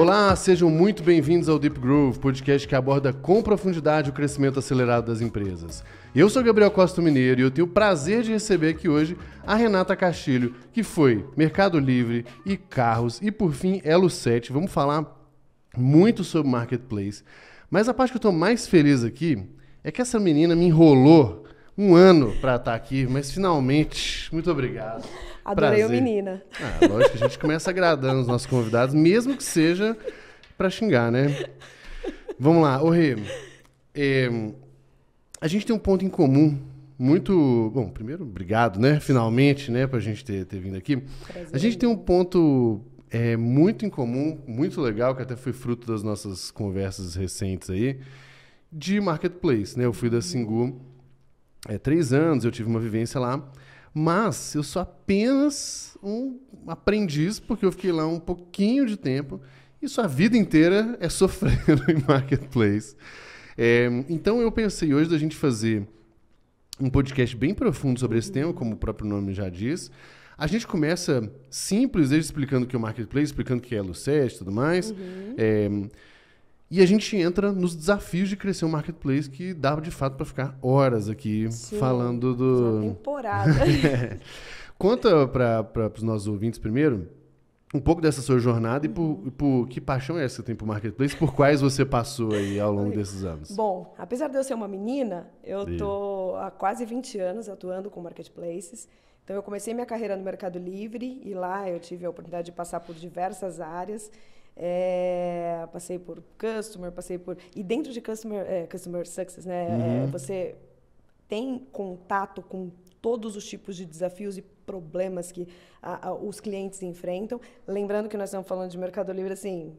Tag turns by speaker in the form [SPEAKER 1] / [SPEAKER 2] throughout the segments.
[SPEAKER 1] Olá, sejam muito bem-vindos ao Deep Groove, podcast que aborda com profundidade o crescimento acelerado das empresas. Eu sou Gabriel Costa Mineiro e eu tenho o prazer de receber aqui hoje a Renata Castilho, que foi Mercado Livre e Carros e por fim Elo 7. Vamos falar muito sobre marketplace. Mas a parte que eu estou mais feliz aqui é que essa menina me enrolou um ano para estar tá aqui, mas finalmente, muito obrigado. Adorei Prazer. o menina. Ah, lógico que a gente começa agradando os nossos convidados, mesmo que seja para xingar, né? Vamos lá, ô Rê. É, a gente tem um ponto em comum muito. Bom, primeiro, obrigado, né? Finalmente, né, pra gente ter, ter vindo aqui. Prazer. A gente tem um ponto é, muito em comum, muito legal, que até foi fruto das nossas conversas recentes aí, de marketplace, né? Eu fui da Singu é, três anos, eu tive uma vivência lá. Mas eu sou apenas um aprendiz, porque eu fiquei lá um pouquinho de tempo e sua vida inteira é sofrendo em marketplace. É, então eu pensei hoje da gente fazer um podcast bem profundo sobre esse tema, como o próprio nome já diz. A gente começa simples, explicando o que é o marketplace, explicando o que é a Lucete e tudo mais. Uhum. É, e a gente entra nos desafios de crescer um marketplace que dá de fato para ficar horas aqui Sim, falando do. Uma temporada. é. Conta para os nossos ouvintes primeiro um pouco dessa sua jornada e por, uhum. por, que paixão é essa que você tem por marketplace, por quais você passou aí ao longo desses anos?
[SPEAKER 2] Bom, apesar de eu ser uma menina, eu estou há quase 20 anos atuando com marketplaces. Então eu comecei minha carreira no Mercado Livre e lá eu tive a oportunidade de passar por diversas áreas. É, passei por customer, passei por. E dentro de customer, é, customer success, né? É, uhum. É, você tem contato com todos os tipos de desafios e problemas que a, a, os clientes enfrentam. Lembrando que nós estamos falando de Mercado Livre, assim,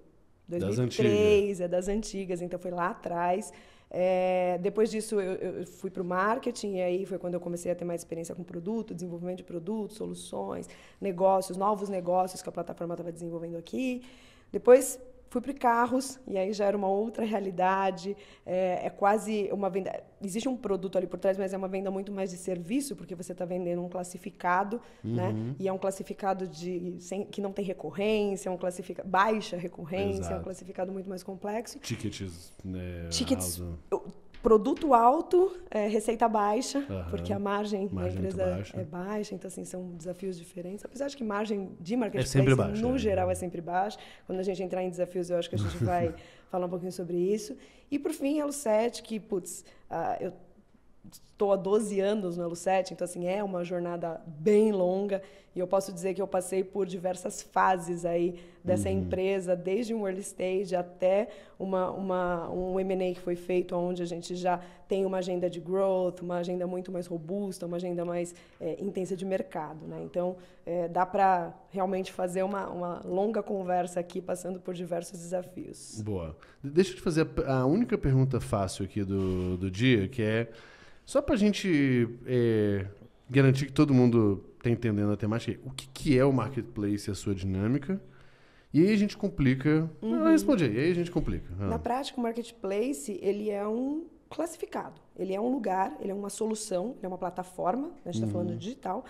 [SPEAKER 2] 2003, das é das antigas, então foi lá atrás. É, depois disso, eu, eu fui para o marketing, e aí foi quando eu comecei a ter mais experiência com produto, desenvolvimento de produtos, soluções, negócios, novos negócios que a plataforma estava desenvolvendo aqui. Depois fui para carros e aí já era uma outra realidade. É, é, quase uma venda. Existe um produto ali por trás, mas é uma venda muito mais de serviço, porque você está vendendo um classificado, né? uhum. né? E é um classificado de sem, que não tem recorrência, é um classificado baixa recorrência, Exato. é um classificado muito mais complexo.
[SPEAKER 1] Tickets, né? Tickets
[SPEAKER 2] produto alto, é, receita baixa, uhum. porque a margem, margem da empresa baixa. é baixa, então assim, são desafios diferentes. Apesar de que margem de marketplace, é assim, baixa, no é. geral, é sempre baixa. Quando a gente entrar em desafios, eu acho que a gente vai falar um pouquinho sobre isso. E por fim, é o set que, putz, uh, eu estou há 12 anos no Elu7, então assim, é uma jornada bem longa e eu posso dizer que eu passei por diversas fases aí dessa uhum. empresa, desde um early stage até uma, uma, um M&A que foi feito onde a gente já tem uma agenda de growth, uma agenda muito mais robusta, uma agenda mais é, intensa de mercado, né? Então, é, dá para realmente fazer uma, uma longa conversa aqui, passando por diversos desafios.
[SPEAKER 1] Boa. Deixa eu te fazer a única pergunta fácil aqui do, do dia, que é só para a gente é, garantir que todo mundo está entendendo a temática, o que, que é o marketplace e a sua dinâmica? E aí a gente complica. Uhum. Não, responde aí, aí a gente complica. Ah. Na
[SPEAKER 2] prática, o marketplace ele é um classificado. Ele é um lugar, ele é uma solução, ele é uma plataforma, né, a gente está uhum. falando de digital,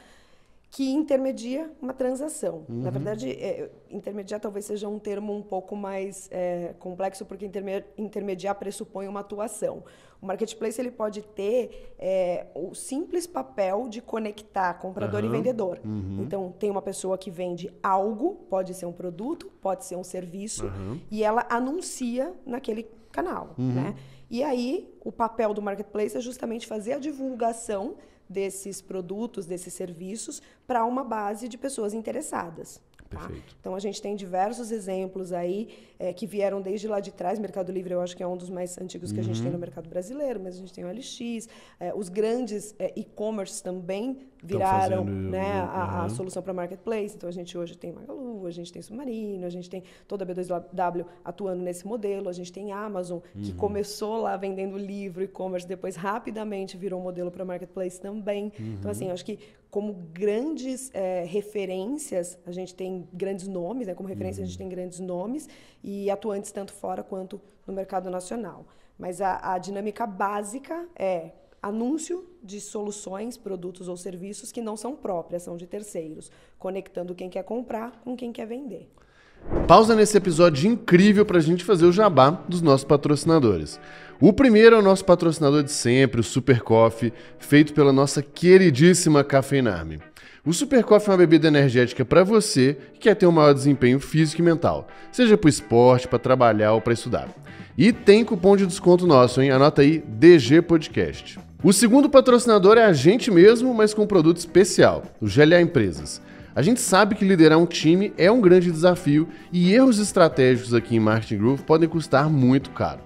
[SPEAKER 2] que intermedia uma transação. Uhum. Na verdade, é, intermediar talvez seja um termo um pouco mais é, complexo, porque interme intermediar pressupõe uma atuação. O marketplace ele pode ter é, o simples papel de conectar comprador uhum. e vendedor. Uhum. Então, tem uma pessoa que vende algo, pode ser um produto, pode ser um serviço, uhum. e ela anuncia naquele canal, uhum. né? E aí, o papel do marketplace é justamente fazer a divulgação desses produtos, desses serviços, para uma base de pessoas interessadas. Tá? Então a gente tem diversos exemplos aí é, que vieram desde lá de trás. Mercado Livre eu acho que é um dos mais antigos uhum. que a gente tem no uhum. mercado brasileiro, mas a gente tem o LX, é, os grandes é, e-commerce também viraram fazendo, né, uhum. a, a, uhum. solução para marketplace. Então a gente hoje tem Magalu, a gente tem Submarino, a gente tem toda a B2W atuando nesse modelo, a gente tem Amazon que uhum. começou lá vendendo livro e-commerce, depois rapidamente virou um modelo para marketplace também. Então uhum. assim acho que como grandes é, referências, a gente tem grandes nomes, né? como referência uhum. a gente uhum. tem grandes nomes e atuantes tanto fora quanto no mercado nacional. Mas a, a dinâmica básica é anúncio de soluções, produtos ou serviços que não são próprias, são de terceiros, conectando quem quer comprar com quem quer vender.
[SPEAKER 1] Pausa nesse episódio incrível para a gente fazer o jabá dos nossos patrocinadores. O primeiro é o nosso patrocinador de sempre, o Super Coffee, feito pela nossa queridíssima Cafeinarme. O Super Coffee é uma bebida energética para você que quer ter um maior desempenho físico e mental, seja para o esporte, para trabalhar ou para estudar. E tem cupom de desconto nosso, hein? Anota aí DG Podcast. O segundo patrocinador é a gente mesmo, mas com um produto especial, o GLA Empresas. A gente sabe que liderar um time é um grande desafio e erros estratégicos aqui em Marketing Groove podem custar muito caro.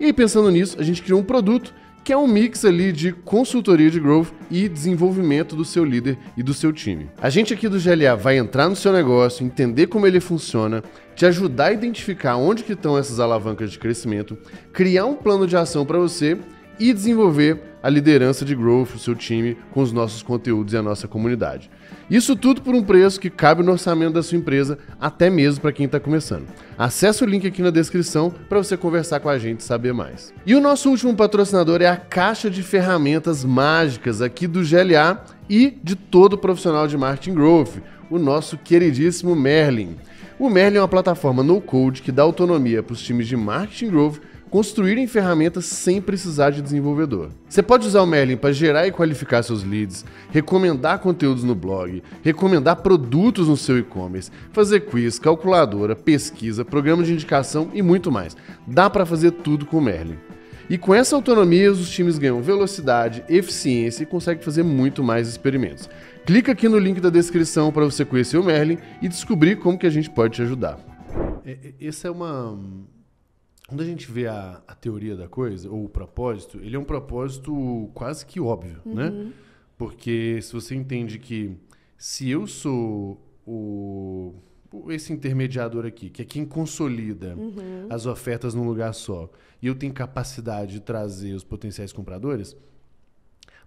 [SPEAKER 1] E aí, pensando nisso, a gente criou um produto que é um mix ali de consultoria de growth e desenvolvimento do seu líder e do seu time. A gente aqui do GLA vai entrar no seu negócio, entender como ele funciona, te ajudar a identificar onde que estão essas alavancas de crescimento, criar um plano de ação para você e desenvolver a liderança de growth, o seu time, com os nossos conteúdos e a nossa comunidade. Isso tudo por um preço que cabe no orçamento da sua empresa, até mesmo para quem está começando. Acesse o link aqui na descrição para você conversar com a gente e saber mais. E o nosso último patrocinador é a caixa de ferramentas mágicas aqui do GLA e de todo profissional de marketing growth, o nosso queridíssimo Merlin. O Merlin é uma plataforma no code que dá autonomia para os times de marketing growth construírem ferramentas sem precisar de desenvolvedor. Você pode usar o Merlin para gerar e qualificar seus leads, recomendar conteúdos no blog, recomendar produtos no seu e-commerce, fazer quiz, calculadora, pesquisa, programa de indicação e muito mais. Dá para fazer tudo com o Merlin. E com essa autonomia, os times ganham velocidade, eficiência e conseguem fazer muito mais experimentos. Clica aqui no link da descrição para você conhecer o Merlin e descobrir como que a gente pode te ajudar. É, é, essa é uma, quando a gente vê a, a, teoria da coisa, ou o propósito, ele é um propósito quase que óbvio, né? uhum. né? Porque se você entende que se eu sou o esse intermediador aqui, que é quem consolida uhum. as ofertas num lugar só, e eu tenho capacidade de trazer os potenciais compradores,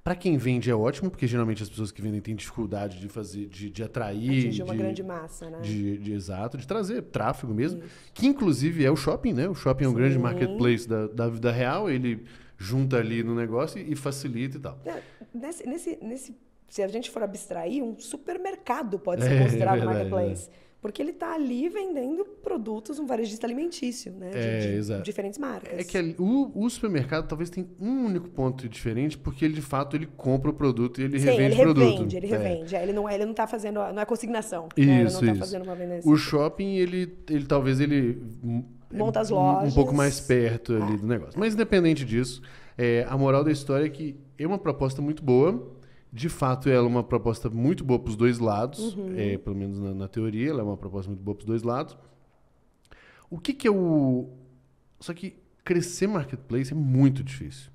[SPEAKER 1] para quem vende é ótimo, porque geralmente as pessoas que vendem têm dificuldade de fazer, de, de atrair. Atingir uma de, grande massa, né? De, de, exato, de trazer tráfego mesmo. Isso. Que inclusive é o shopping, né? O shopping é um grande marketplace da, da vida real, ele junta ali no negócio e, e facilita e tal. É,
[SPEAKER 2] nesse, nesse, nesse, se a gente for abstrair, um supermercado pode é, ser considerado é, é verdade, marketplace. É porque ele está ali vendendo produtos, um varejista alimentício, né? É, exato. de, diferentes marcas. É que
[SPEAKER 1] o, o, supermercado talvez tenha um único ponto diferente, porque ele, de fato ele compra o produto e ele Sim, revende o produto. Revende, ele é. revende,
[SPEAKER 2] é. ele não é, ele não está fazendo, não é consignação. Isso, né? ele não tá isso. fazendo uma venda assim. O
[SPEAKER 1] shopping, ele, ele talvez ele monta as lojas. Um pouco mais perto ali ah. do negócio. Mas independente disso, é, a moral da história é que é uma proposta muito boa de fato, ela é uma proposta muito boa para os dois lados, uhum. é, pelo menos na, na, teoria, ela é uma proposta muito boa para os dois lados. O que, que é o. Só que crescer marketplace é muito difícil.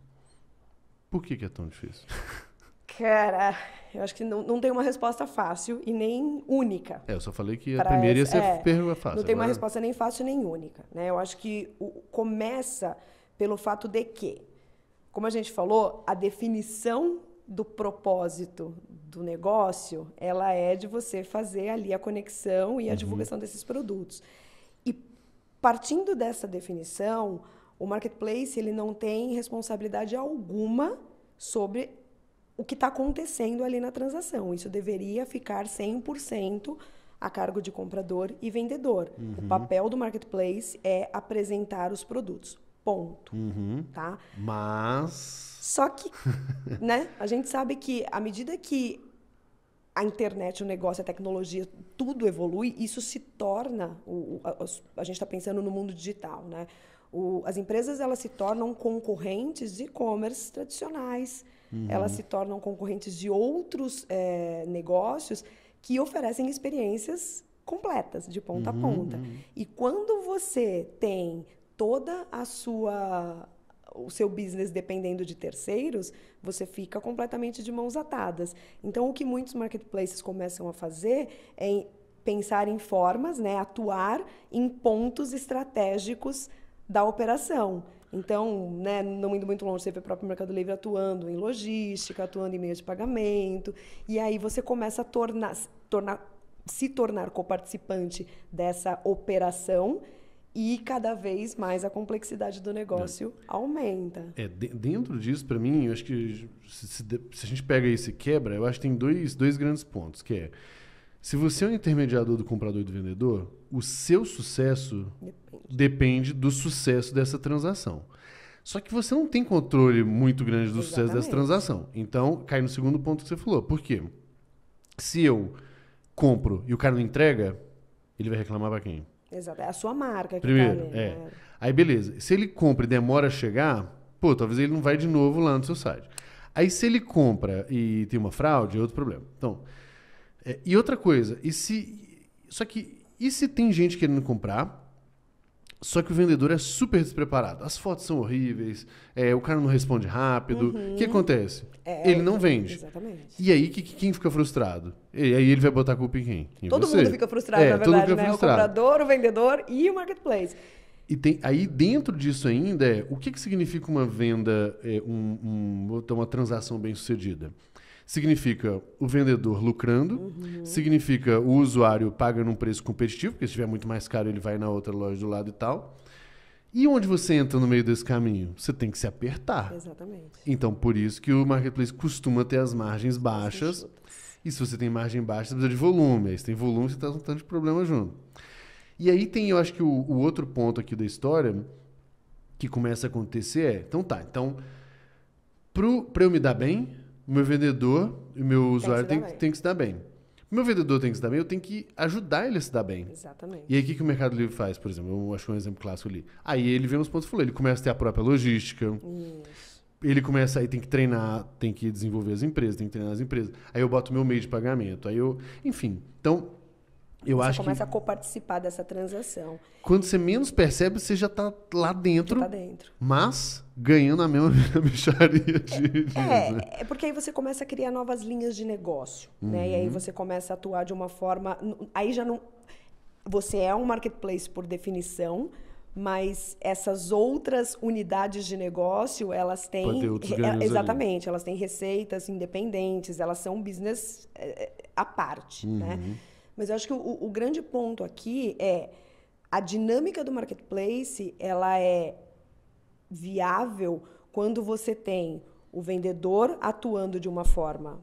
[SPEAKER 1] Por que, que é tão difícil?
[SPEAKER 2] Cara, eu acho que não, não tem uma resposta fácil e nem única. É, eu só falei que a primeira essa, ia ser é, pergunta fácil. Não tem agora... uma resposta nem fácil nem única. Né? Eu acho que o, começa pelo fato de que, como a gente falou, a definição do propósito do negócio, ela é de você fazer ali a conexão e a uhum. divulgação desses produtos. E partindo dessa definição, o marketplace ele não tem responsabilidade alguma sobre o que está acontecendo ali na transação. Isso deveria ficar 100% a cargo de comprador e vendedor. Uhum. O papel do marketplace é apresentar os produtos. Ponto.
[SPEAKER 1] Uhum. Tá? Mas
[SPEAKER 2] só que, né, a gente sabe que à medida que a internet, o negócio, a tecnologia, tudo evolui, isso se torna. O, a, a gente está pensando no mundo digital, né? O, as empresas elas se tornam concorrentes de e-commerce tradicionais, uhum. elas se tornam concorrentes de outros é, negócios que oferecem experiências completas, de ponta uhum. a ponta. Uhum. E quando você tem toda a sua o seu business dependendo de terceiros, você fica completamente de mãos atadas. Então, o que muitos marketplaces começam a fazer é pensar em formas, né, atuar em pontos estratégicos da operação. Então, né, não indo muito longe, você vê o próprio Mercado Livre atuando em logística, atuando em meio de pagamento, e aí você começa a tornar, tornar se tornar coparticipante dessa operação e cada vez mais a complexidade do negócio é. aumenta.
[SPEAKER 1] É, dentro disso, para mim, eu acho que se, se, a gente pega e quebra, eu acho que tem dois, dois grandes pontos, que é se você é um intermediador do comprador e do vendedor, o seu sucesso depende, depende do sucesso dessa transação. Só que você não tem controle muito grande do Exatamente. sucesso dessa transação. Então, cai no segundo ponto que você falou. Por quê? Se eu compro e o cara não entrega, ele vai reclamar para quem?
[SPEAKER 2] Exato, é a sua marca. Tá Primeiro, tá ali, é. Né?
[SPEAKER 1] Aí beleza, se ele compra e demora a chegar, pô, talvez ele não vai de novo lá no seu site. Aí se ele compra e tem uma fraude, é outro problema. Então, é, e outra coisa, e se, só que e se tem gente querendo comprar só que o vendedor é super despreparado. As fotos são horríveis, é, o cara não responde rápido. O que uhum. acontece? É, ele não vende. Exatamente. E aí, que, que, quem fica frustrado? E aí ele vai botar a culpa em quem? Em todo você. mundo fica frustrado, é, na verdade, né? Frustrado. O
[SPEAKER 2] comprador, o vendedor e o marketplace.
[SPEAKER 1] E tem, aí dentro disso ainda é o que, que significa uma venda, é, um, um, uma transação bem sucedida? significa o vendedor lucrando, uhum. significa o usuário pagando um preço competitivo, porque se estiver muito mais caro, ele vai na outra loja do lado e tal. E onde você entra no meio desse caminho? Você tem que se apertar. Exatamente. Então, por isso que o marketplace costuma ter as margens baixas. E se você tem margem baixa, você precisa de volume. Aí, se tem volume, você está com um tanto de problema junto. E aí tem, eu acho que o, o outro ponto aqui da história que começa a acontecer é: então tá, então, para eu me dar bem, o meu vendedor e o meu usuário tem, tem, tem que se dar bem. O meu vendedor tem que se dar bem, eu tenho que ajudar ele a se dar bem. Exatamente. E aí o que, que o Mercado Livre faz, por exemplo? Eu acho um exemplo clássico ali. Aí ele vê uns pontos falou, ele começa a ter a própria logística. Isso. Ele começa aí, tem que treinar, tem que desenvolver as empresas, tem que treinar as empresas. Aí eu boto meu meio de pagamento. Aí eu. Enfim. Então, eu você acho começa que...
[SPEAKER 2] a coparticipar dessa transação.
[SPEAKER 1] Quando você menos percebe, você já está lá dentro. Já tá dentro. Mas ganhando a mesma bicharia de. de é, né?
[SPEAKER 2] é, porque aí você começa a criar novas linhas de negócio. Uhum. Né? E aí uhum. você começa a atuar de uma forma. Aí já não. Você é um marketplace por definição, mas essas outras unidades de negócio, elas têm. Exatamente, ali. elas têm receitas independentes, elas são business eh, eh, à parte. Né? Uhum. Né? Mas eu acho que o, o grande ponto aqui é a dinâmica do marketplace, ela é viável quando você tem o vendedor atuando de uma forma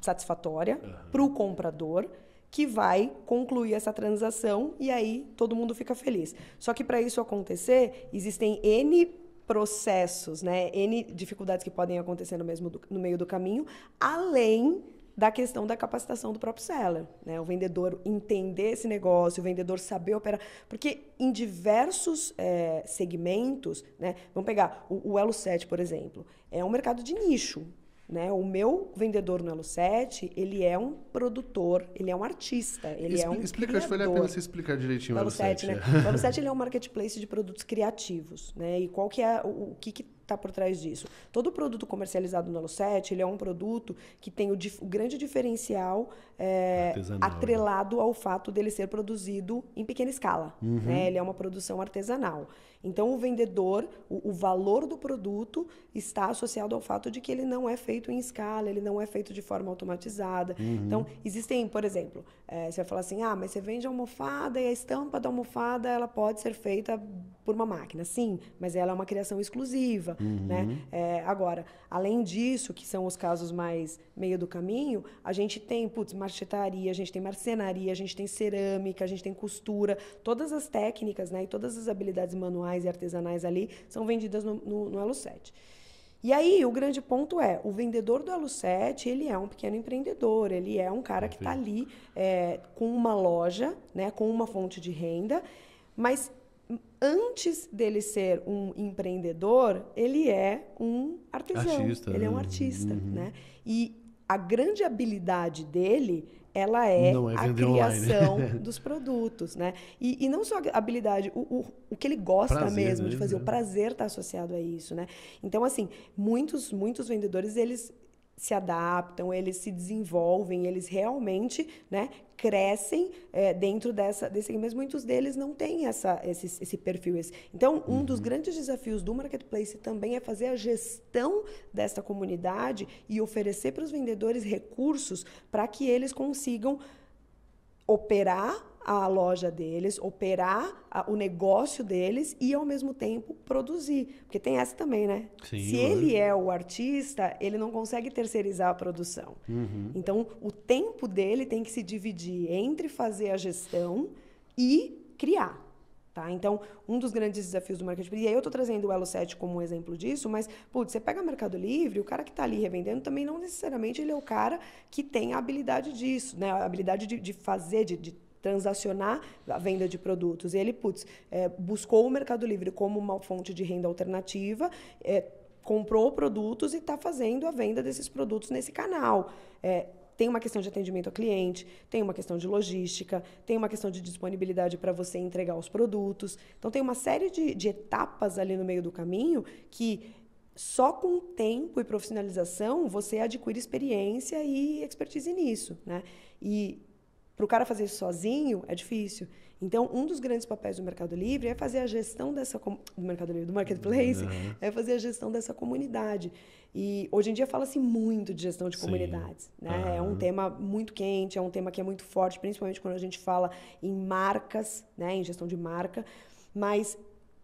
[SPEAKER 2] satisfatória uhum. para o comprador que vai concluir essa transação e aí todo mundo fica feliz. Só que para isso acontecer, existem N processos, né? N dificuldades que podem acontecer no mesmo do, no meio do caminho, além da questão da capacitação do próprio seller, né? O vendedor entender esse negócio, o vendedor saber operar, porque em diversos é, segmentos, né? Vamos pegar o, o Elo 7, por exemplo, é um mercado de nicho, né? O meu vendedor no Elo 7, ele é um produtor, ele é um artista, ele Expl é um Explica, criador. acho que vale a pena você
[SPEAKER 1] explicar direitinho o Elo 7, 7 né? O Elo 7
[SPEAKER 2] ele é um marketplace de produtos criativos, né? E qual que é o, o que, que está por trás disso. Todo produto comercializado no Alu7, ele é um produto que tem o, dif, o grande diferencial é, atrelado né? ao fato dele ser produzido em pequena escala. Uhum. Né? Ele é uma produção artesanal. Então, o vendedor, o, o, valor do produto está associado ao fato de que ele não é feito em escala, ele não é feito de forma automatizada. Uhum. Então, existem, por exemplo, é, você vai falar assim: ah, mas você vende almofada e a estampa da almofada ela pode ser feita por uma máquina. Sim, mas ela é uma criação exclusiva. Né? Uhum. Né? É, agora, além disso, que são os casos mais meio do caminho, a gente tem, putz, marchetaria, a gente tem marcenaria, a gente tem cerâmica, a gente tem costura, todas as técnicas né, e todas as habilidades manuais e artesanais ali são vendidas no, no, no Elo 7. E aí, o grande ponto é, o vendedor do Elo 7, ele é um pequeno empreendedor, ele é um cara que está ali é, com uma loja, né, com uma fonte de renda, mas antes dele ser um empreendedor, ele é um artesão, artista, ele é um né? artista, uhum. né? E a grande habilidade dele ela é, é a criação online. dos produtos, né? E, e, não só a habilidade, o, o, o que ele gosta prazer, mesmo né? de fazer, o uhum. prazer está associado a isso, né? Então, assim, muitos, muitos vendedores, eles se adaptam, eles se desenvolvem, eles realmente né, crescem é, dentro dessa, desse mas muitos deles não têm essa, esse, esse perfil. Esse. Então, um uhum. dos grandes desafios do marketplace também é fazer a gestão dessa comunidade e oferecer para os vendedores recursos para que eles consigam operar a loja deles, operar a, o negócio deles e ao mesmo tempo produzir, porque tem essa também, né? Sim, Se ele é o artista, ele não consegue terceirizar a produção. Uhum. Então, o tempo dele tem que se dividir entre fazer a gestão e criar. Tá? Então, um dos grandes desafios do marketplace, e aí eu estou trazendo o Elo 7 como um exemplo disso, mas, putz, você pega Mercado Livre, o cara que está ali revendendo também não necessariamente ele é o cara que tem a habilidade disso, né? a habilidade de, de fazer, de, de transacionar a venda de produtos. Ele, putz, é, buscou o Mercado Livre como uma fonte de renda alternativa, é, comprou produtos e está fazendo a venda desses produtos nesse canal. É, tem uma questão de atendimento ao cliente, tem uma questão de logística, tem uma questão de disponibilidade para você entregar os produtos. Então, tem uma série de, de etapas ali no meio do caminho que só com tempo e profissionalização você adquire experiência e expertise nisso, né? E para o cara fazer isso sozinho, é difícil. Então, um dos grandes papéis do Mercado Livre é fazer a gestão dessa do Mercado Livre, do marketplace, uhum. é fazer a gestão dessa comunidade. E hoje em dia fala-se muito de gestão de Sim. comunidades, né? Uhum. É um uhum. tema muito quente, é um tema que é muito forte, principalmente quando a gente fala em marcas, né, em gestão de marca, mas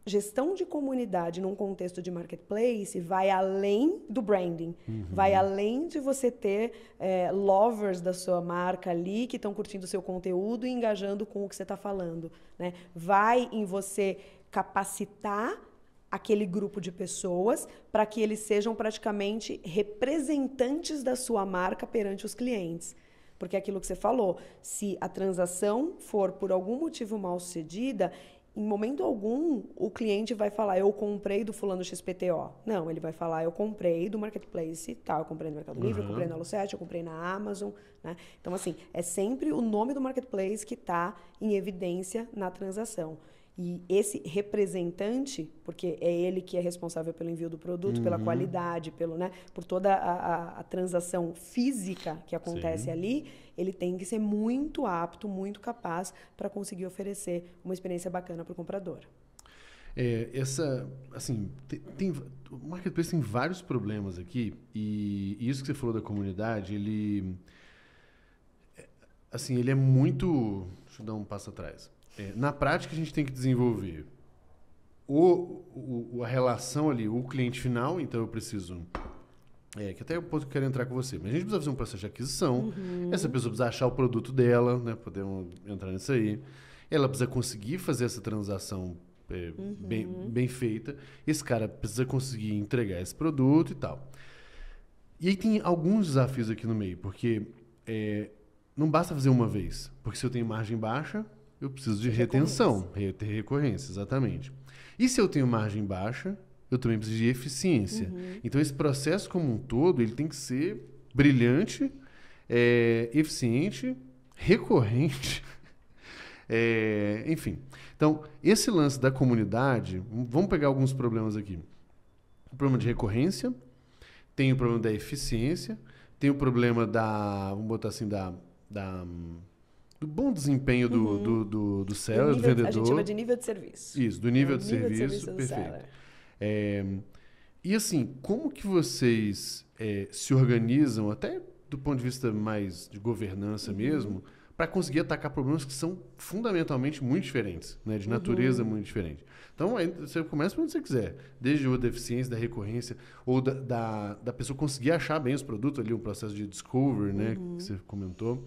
[SPEAKER 2] gestão de comunidade num contexto de marketplace vai além do branding, uhum. vai além de você ter é, lovers da sua marca ali que estão curtindo o seu conteúdo e engajando com o que você está falando, né? Vai em você capacitar aquele grupo de pessoas para que eles sejam praticamente representantes da sua marca perante os clientes. Porque é aquilo que você falou, se a transação for por algum motivo mal sucedida, em momento algum o cliente vai falar eu comprei do fulano XPTO. Não, ele vai falar eu comprei do marketplace tal, eu comprei no Mercado Livre, uhum. eu comprei uhum. na alu eu comprei na Amazon, né? Então assim, é sempre o nome do marketplace que está em evidência na transação. E esse representante, porque é ele que é responsável pelo envio do produto, uhum. pela qualidade, pelo, né, por toda a, a, a transação física que acontece Sim. ali, ele tem que ser muito apto, muito capaz para conseguir oferecer uma experiência bacana para o comprador.
[SPEAKER 1] É, essa, assim, tem, tem, o marketplace tem vários problemas aqui e, e isso que você falou da comunidade, ele, é, assim, ele é muito, deixa eu dar um passo atrás é, na prática, a gente tem que desenvolver o, o, a relação ali, o cliente final, então eu preciso. É, que até é um ponto que eu quero entrar com você. Mas a gente precisa fazer um processo de aquisição. Uhum. Essa pessoa precisa achar o produto dela, né? Podemos entrar nisso aí. Ela precisa conseguir fazer essa transação é, uhum. bem, bem feita. Esse cara precisa conseguir entregar esse produto e tal. E aí tem alguns desafios aqui no meio, porque é, não basta fazer uma vez. Porque se eu tenho margem baixa, eu preciso de retenção, ter recorrência, exatamente. E se eu tenho margem baixa, eu também preciso de eficiência. Uhum. Então, esse processo como um todo, ele tem que ser brilhante, é, eficiente, recorrente, é, enfim. Então, esse lance da comunidade, vamos pegar alguns problemas aqui. O problema de recorrência, tem o problema da eficiência, tem o problema da, vamos botar assim, da, da hum, do bom desempenho do, uhum. do, do, do seller, do, nível, do, vendedor. A gente chama de nível de serviço. Isso, do nível, é, de, nível serviço, de, serviço, perfeito. É, e assim, como que vocês é, se organizam, até do ponto de vista mais de governança uhum. mesmo, para conseguir atacar problemas que são fundamentalmente muito diferentes, né? de natureza uhum. muito diferente. Então, você começa quando você quiser, desde a deficiência, da recorrência, ou da, da, da pessoa conseguir achar bem os produtos ali, um processo de discovery, né, que uhum. você comentou.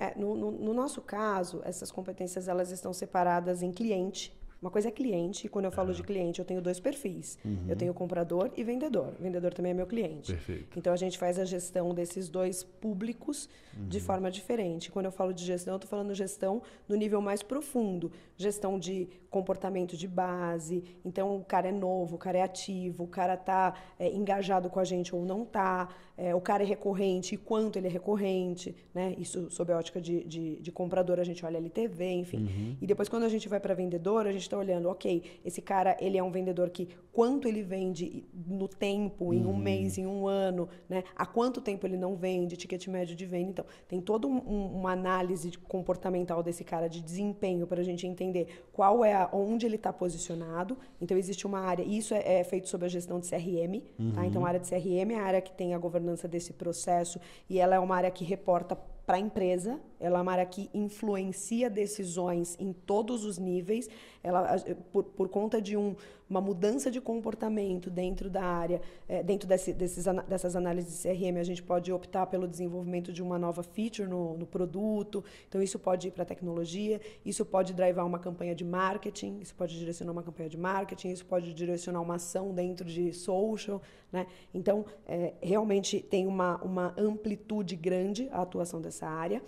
[SPEAKER 2] É, no, no, no, nosso caso, essas competências elas estão separadas em cliente. Uma coisa é cliente, e quando eu falo de ah. cliente, eu tenho dois perfis. Uhum. Eu tenho comprador e vendedor. O vendedor também é meu cliente. Perfeito. Então a gente faz a gestão desses dois públicos uhum. de forma diferente. Quando eu falo de gestão, eu estou falando gestão no nível mais profundo, gestão de comportamento de base. Então, o cara é novo, o cara é ativo, o cara está é, engajado com a gente ou não está, é, o cara é recorrente e quanto ele é recorrente. Né? Isso sob a ótica de, de, de comprador, a gente olha LTV, enfim. Uhum. E depois, quando a gente vai para vendedor, a gente está olhando, ok, esse cara ele é um vendedor que quanto ele vende no tempo, em um uhum. mês, em um ano, né? há quanto tempo ele não vende, ticket médio de venda. Então, tem toda um, uma análise comportamental desse cara de desempenho para a gente entender qual é a olhar onde ele está posicionado. Então, existe uma área, e isso é, é feito sob a gestão de CRM. Tá? Uhum. Tá? Então, a área de CRM é a área que tem a governança desse processo e ela é uma área que reporta para a empresa. Ela é uma área que influencia decisões em todos os níveis. Ela, por, por conta de um, uma mudança de comportamento dentro da área, é, dentro desse, desses, dessas análises de CRM, a gente pode optar pelo desenvolvimento de uma nova feature no, no produto. Então, isso pode ir para a tecnologia, isso pode drivar uma campanha de marketing, isso pode direcionar uma campanha de marketing, isso pode direcionar uma ação dentro de social. Né? Então, é, realmente tem uma, uma amplitude grande a atuação dessa área.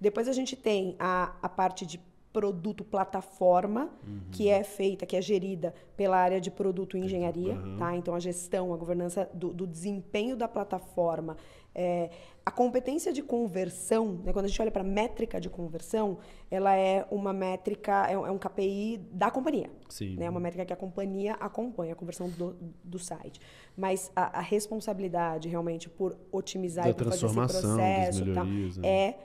[SPEAKER 2] Depois a gente tem a, a parte de produto plataforma, uhum. que é feita, que é gerida pela área de produto e engenharia, uhum. tá? Então, a gestão, a governança do, do desempenho da plataforma. É, a competência de conversão, né, quando a gente olha para a métrica de conversão, ela é uma métrica, é um, é um KPI da companhia. Sim. É né? uma métrica que a companhia acompanha, a conversão do, do site. Mas a, a responsabilidade realmente por otimizar da e por fazer esse processo né? é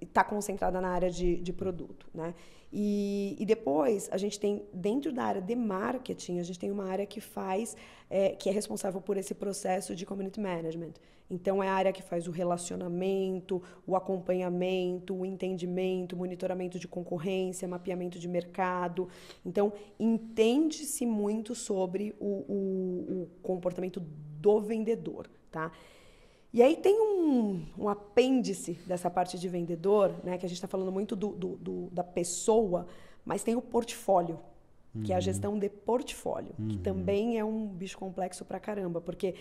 [SPEAKER 2] está concentrada na área de, de produto, né? E, e, depois a gente tem dentro da área de marketing a gente tem uma área que faz é, que é responsável por esse processo de community management. Então é a área que faz o relacionamento, o acompanhamento, o entendimento, monitoramento de concorrência, mapeamento de mercado. Então entende-se muito sobre o, o, o comportamento do vendedor, tá? E aí tem um, um, apêndice dessa parte de vendedor, né? Que a gente está falando muito do, do, do, da pessoa, mas tem o portfólio,
[SPEAKER 1] uhum. que é a uhum. gestão
[SPEAKER 2] de portfólio, uhum. que também é um bicho complexo pra caramba, porque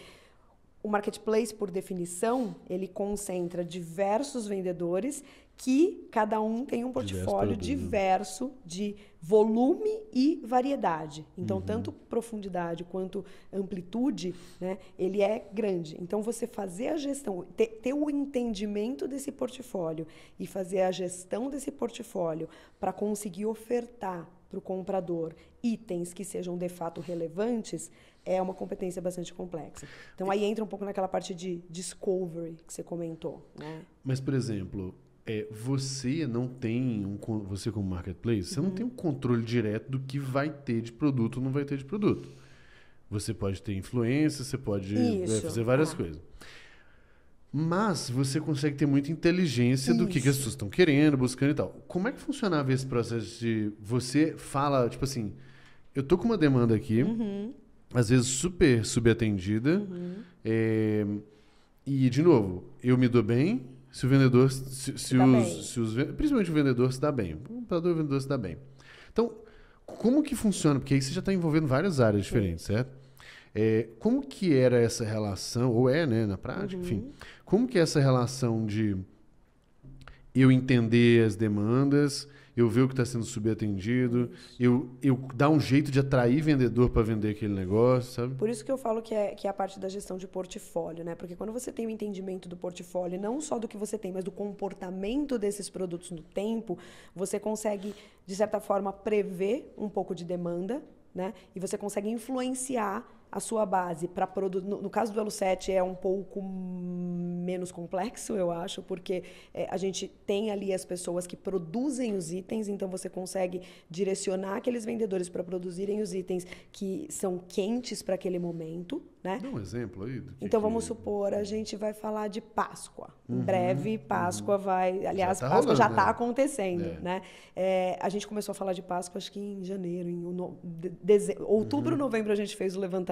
[SPEAKER 2] o marketplace, por definição, ele concentra diversos vendedores que cada um tem um portfólio diverso, né? diverso de volume e variedade. Então, uhum. tanto profundidade quanto amplitude, né, ele é grande. Então, você fazer a gestão, ter, ter o entendimento desse portfólio e fazer a gestão desse portfólio para conseguir ofertar para o comprador itens que sejam de fato relevantes é uma competência bastante complexa. Então aí entra um pouco naquela parte de discovery que você comentou. Né?
[SPEAKER 1] Mas, por exemplo, é, você não tem um, você como marketplace, você uhum. não tem um controle direto do que vai ter de produto ou não vai ter de produto. Você pode ter influência, você pode né, fazer várias ah. coisas. Mas você consegue ter muita inteligência Isso. do que, que as pessoas estão querendo, buscando e tal. Como é que funcionava esse processo de você fala, tipo assim, eu tô com uma demanda aqui, uhum. às vezes super subatendida, uhum. é, e de novo, eu me dou bem, se o vendedor. Se, se, se os, se os, principalmente o vendedor se dá bem. O comprador e o vendedor se dá bem. Então, como que funciona? Porque aí você já está envolvendo várias áreas diferentes, Sim. certo? É, como que era essa relação, ou é, né, na prática, uhum. enfim. Como que é essa relação de eu entender as demandas, eu ver o que está sendo subatendido, eu, eu dar um jeito de atrair vendedor para vender aquele negócio, sabe?
[SPEAKER 2] Por isso que eu falo que é, que é a parte da gestão de portfólio, né? Porque quando você tem o um entendimento do portfólio, não só do que você tem, mas do comportamento desses produtos no tempo, você consegue, de certa forma, prever um pouco de demanda, né? E você consegue influenciar a sua base para produzir. No, no, caso do Elo 7 é um pouco menos complexo, eu acho, porque é, a gente tem ali as pessoas que produzem os itens, então você consegue direcionar aqueles vendedores para produzirem os itens que são quentes para aquele momento. Né? Dá um
[SPEAKER 1] exemplo aí. então que... vamos
[SPEAKER 2] supor, a gente vai falar de Páscoa. Uhum, em breve, uhum. Páscoa uhum. vai. Aliás, já tá Páscoa rolando, já está né? acontecendo. É. Né? É, a gente começou a falar de Páscoa acho que em janeiro, em no... de... De... outubro, uhum. novembro, a gente fez o levantamento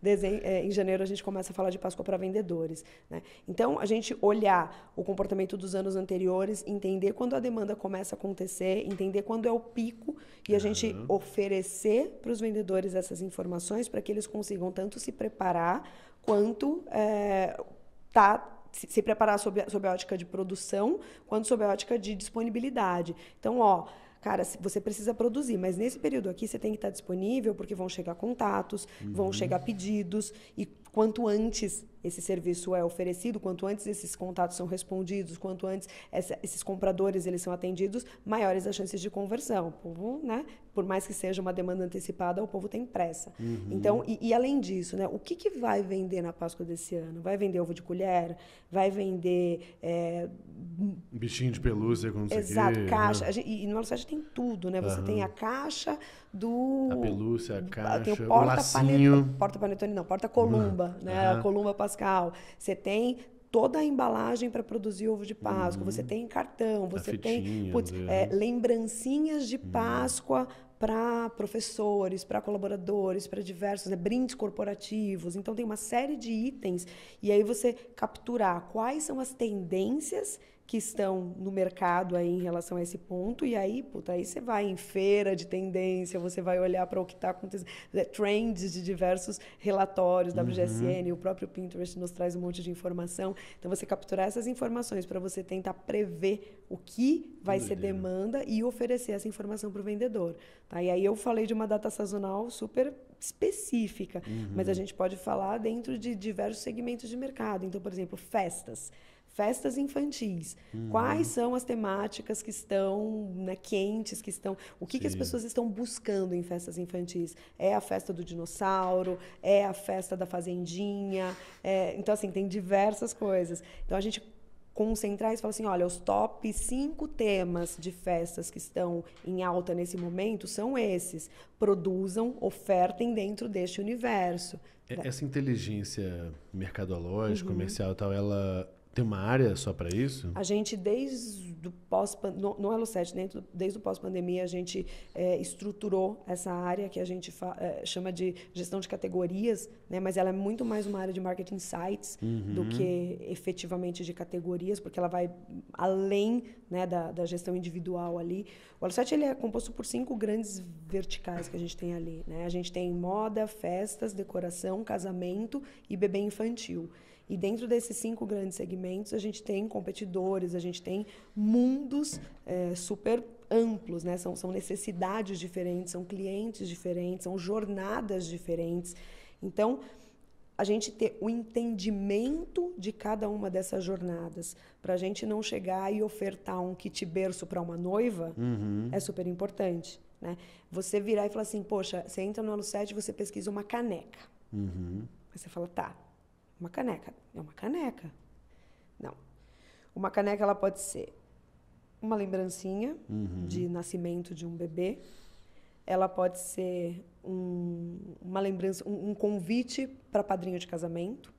[SPEAKER 2] desenho, eh, é, em janeiro a gente começa a falar de Páscoa para vendedores. Né? Então, a gente olhar o comportamento dos anos anteriores, entender quando a demanda começa a acontecer, entender quando é o pico e a uhum. gente oferecer para os vendedores essas informações para que eles consigam tanto se preparar quanto é, tá se, se preparar sob, sob a ótica de produção, quanto sob a ótica de disponibilidade. Então, ó, cara, você precisa produzir, mas nesse período aqui você tem que estar disponível porque vão chegar contatos, uhum. vão chegar pedidos e quanto antes esse serviço é oferecido, quanto antes esses contatos são respondidos, quanto antes essa, esses compradores eles são atendidos, maiores as chances de conversão. O povo, né? Por mais que seja uma demanda antecipada, o povo tem pressa. Uhum. Então, e, e, além disso, né? O que, que vai vender na Páscoa desse ano? Vai vender ovo de colher? Vai vender é...
[SPEAKER 1] bichinho de pelúcia, como você Exato, quer, caixa. Né? Gente,
[SPEAKER 2] e no nosso site tem tudo, né? Você uhum. tem a caixa do a
[SPEAKER 1] pelúcia, a caixa, tem o porta o lacinho, panetone,
[SPEAKER 2] porta panetone não, porta columba, uhum. né? A columba passa Pascal, você tem toda a embalagem para produzir ovo de Páscoa, uhum. você tem cartão, você fitinha, tem putz, é. é, lembrancinhas de uhum. Páscoa para professores, para colaboradores, para diversos, né, brindes corporativos. Então tem uma série de itens e aí você capturar quais são as tendências que estão no mercado aí em relação a esse ponto. E aí, puta, aí você vai em feira de tendência, você vai olhar para o que está acontecendo, é, trends de diversos relatórios da WGSN, uhum. o próprio Pinterest nos traz um monte de informação. Então, você capturar essas informações para você tentar prever o que vai ser demanda e oferecer essa informação para o vendedor. Tá? E aí eu falei de uma data sazonal super específica, uhum. mas a uhum. gente pode falar dentro de diversos segmentos de mercado. Então, por exemplo, festas festas infantis. Uhum. Quais são as temáticas que estão né, quentes, que estão. O que, que as pessoas estão buscando em festas infantis? É a festa do dinossauro, é a festa da fazendinha. É... Então, assim, tem diversas coisas. Então a gente concentrar e fala assim, olha, os top cinco temas de festas que estão em alta nesse momento são esses. Produzam, ofertem dentro deste universo.
[SPEAKER 1] Essa inteligência mercadológica, uhum. comercial e tal, ela tem uma área só para isso?
[SPEAKER 2] A gente, desde o pós no, no Elo é 7, dentro, desde o pós-pandemia, a gente é, estruturou essa área que a gente é, chama de gestão de categorias, né? mas ela é muito mais uma área de marketing sites uhum. do que efetivamente de categorias, porque ela vai além né, da, da gestão individual ali. O Elo 7 ele é composto por cinco grandes verticais que a gente tem ali. Né? A gente tem moda, festas, decoração, casamento e bebê infantil. E dentro desses cinco grandes segmentos, a gente tem competidores, a gente tem mundos é, super amplos, né? São, são necessidades diferentes, são clientes diferentes, são jornadas diferentes. Então, a gente ter o entendimento de cada uma dessas jornadas, para a gente não chegar e ofertar um kit berço para uma noiva, uhum. é super importante. Né? Você virar e falar assim, poxa, você entra no Alu7 e você pesquisa uma caneca. Uhum. Aí você fala, tá, uma caneca é uma caneca. Não. Uma caneca ela pode ser uma lembrancinha uhum. de nascimento de um bebê. Ela pode ser um, uma lembrança, um, um convite para padrinho de casamento.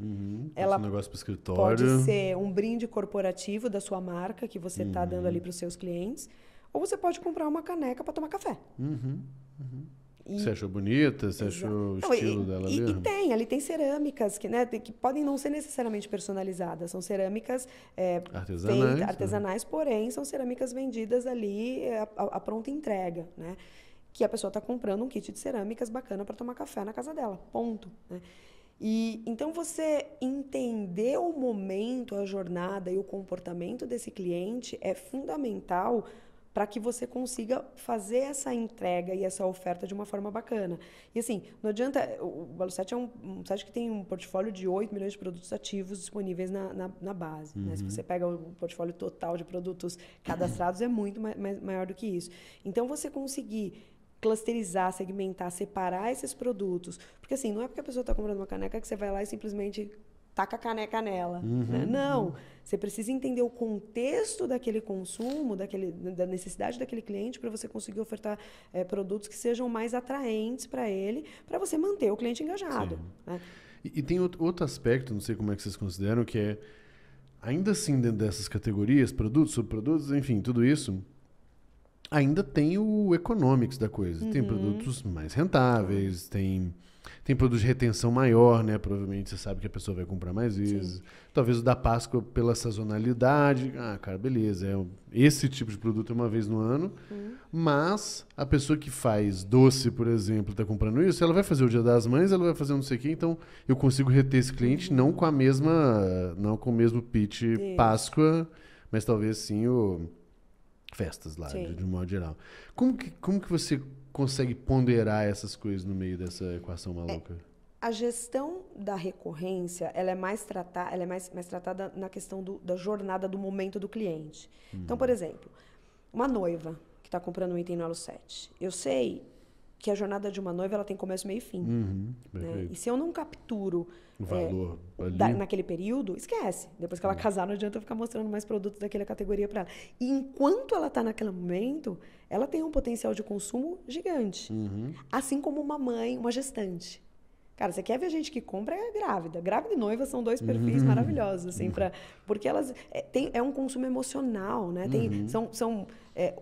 [SPEAKER 1] Uhum, ela um negócio para escritório. Pode ser
[SPEAKER 2] um brinde corporativo da sua marca que você está uhum. dando ali para os seus clientes. Ou você pode comprar uma caneca para tomar café.
[SPEAKER 1] Uhum, uhum. E... Você achou bonita? Você Exato. achou o estilo e, dela e, mesmo? E
[SPEAKER 2] tem, ali tem cerâmicas que, né, que podem não ser necessariamente personalizadas. São cerâmicas é, artesanais, feita, né? artesanais né? porém, são cerâmicas vendidas ali eh, a, a, a pronta entrega, né? Que a pessoa está comprando um kit de cerâmicas bacana para tomar café na casa dela. Ponto. Né? E então você entender o momento, a jornada e o comportamento desse cliente é fundamental para que você consiga fazer essa entrega e essa oferta de uma forma bacana. E assim, não adianta. O Balucete é um, um site que tem um portfólio de 8 milhões de produtos ativos disponíveis na, na, na base. Uhum. Né? Se uhum. você pega o portfólio total de produtos cadastrados, é muito ma maior do que isso. Então, você conseguir clusterizar, segmentar, separar esses produtos. Porque assim, não é porque a pessoa está comprando uma caneca que você vai lá e simplesmente taca a caneca nela. Uhum, né? Uhum. Não. Você precisa entender o contexto daquele consumo, daquele, da necessidade daquele cliente, para você conseguir ofertar é, produtos que sejam mais atraentes para ele, para você manter o cliente engajado. Né?
[SPEAKER 1] E, e, tem outro, outro aspecto, não sei como é que vocês consideram, que é, ainda assim, dentro dessas categorias, produtos, subprodutos, enfim, tudo isso, ainda tem o economics da coisa. Uhum. Tem produtos mais rentáveis, tem tem produto de retenção maior, né? Provavelmente você sabe que a pessoa vai comprar mais vezes. Sim. Talvez o da Páscoa pela sazonalidade. Ah, cara, beleza. É, esse tipo de produto é uma vez no ano. Uhum. Mas a pessoa que faz doce, por exemplo, está comprando isso, ela vai fazer o Dia das Mães, ela vai fazer não sei o quê. Então eu consigo reter esse cliente não com a mesma. não com o mesmo pitch Páscoa, mas talvez sim o festas lá, de, de, modo geral. Como que, como que você consegue ponderar essas coisas no meio dessa equação maluca? É,
[SPEAKER 2] a gestão da recorrência, ela é mais, tratar, ela é mais, mais tratada na questão do, da jornada do momento do cliente. Uhum. Então, por exemplo, uma noiva que está comprando um item no Elo 7. Eu sei que a jornada de uma noiva ela tem começo, meio e fim.
[SPEAKER 3] Uhum, né? E se
[SPEAKER 2] eu não capturo o é, valor
[SPEAKER 3] é, da, naquele
[SPEAKER 2] período, esquece. Depois que ela uhum. casar, não adianta eu ficar mostrando mais produtos daquela categoria para ela. E enquanto ela está naquele momento, ela tem um potencial de consumo gigante. Uhum. Assim como uma mãe, uma gestante. Cara, você quer ver gente que compra é grávida. Grávida e noiva são dois perfis uhum. maravilhosos, assim, uhum. para porque elas é, tem, é um consumo emocional, né? Tem, uhum. São, são é,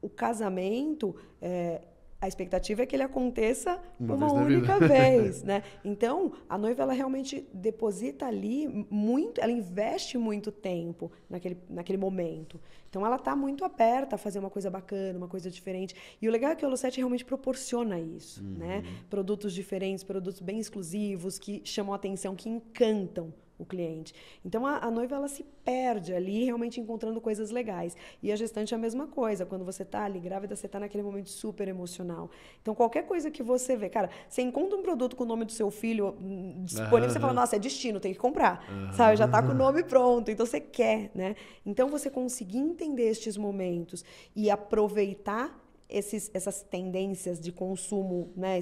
[SPEAKER 2] o casamento, é, a expectativa é que ele aconteça uma, uma vez única vez, né? Então, a noiva ela realmente deposita ali muito, ela investe muito tempo naquele, naquele momento. Então ela está muito aberta a fazer uma coisa bacana, uma coisa diferente. E o legal é que o Lucete realmente proporciona isso, né? uhum. né? Produtos diferentes, produtos bem exclusivos que chamam a atenção, que encantam o cliente. Então a, a, noiva ela se perde ali, realmente encontrando coisas legais. E a gestante é a mesma coisa. Quando você está ali grávida, você está naquele momento super emocional. Então qualquer coisa que você vê, cara, você encontra um produto com o nome do seu filho hum, disponível, uhum. você fala, nossa, é destino, tem que comprar, uhum. sabe? Já está com o nome pronto, então você quer, né? Então você conseguir entender estes momentos e aproveitar esses, essas tendências de consumo, né?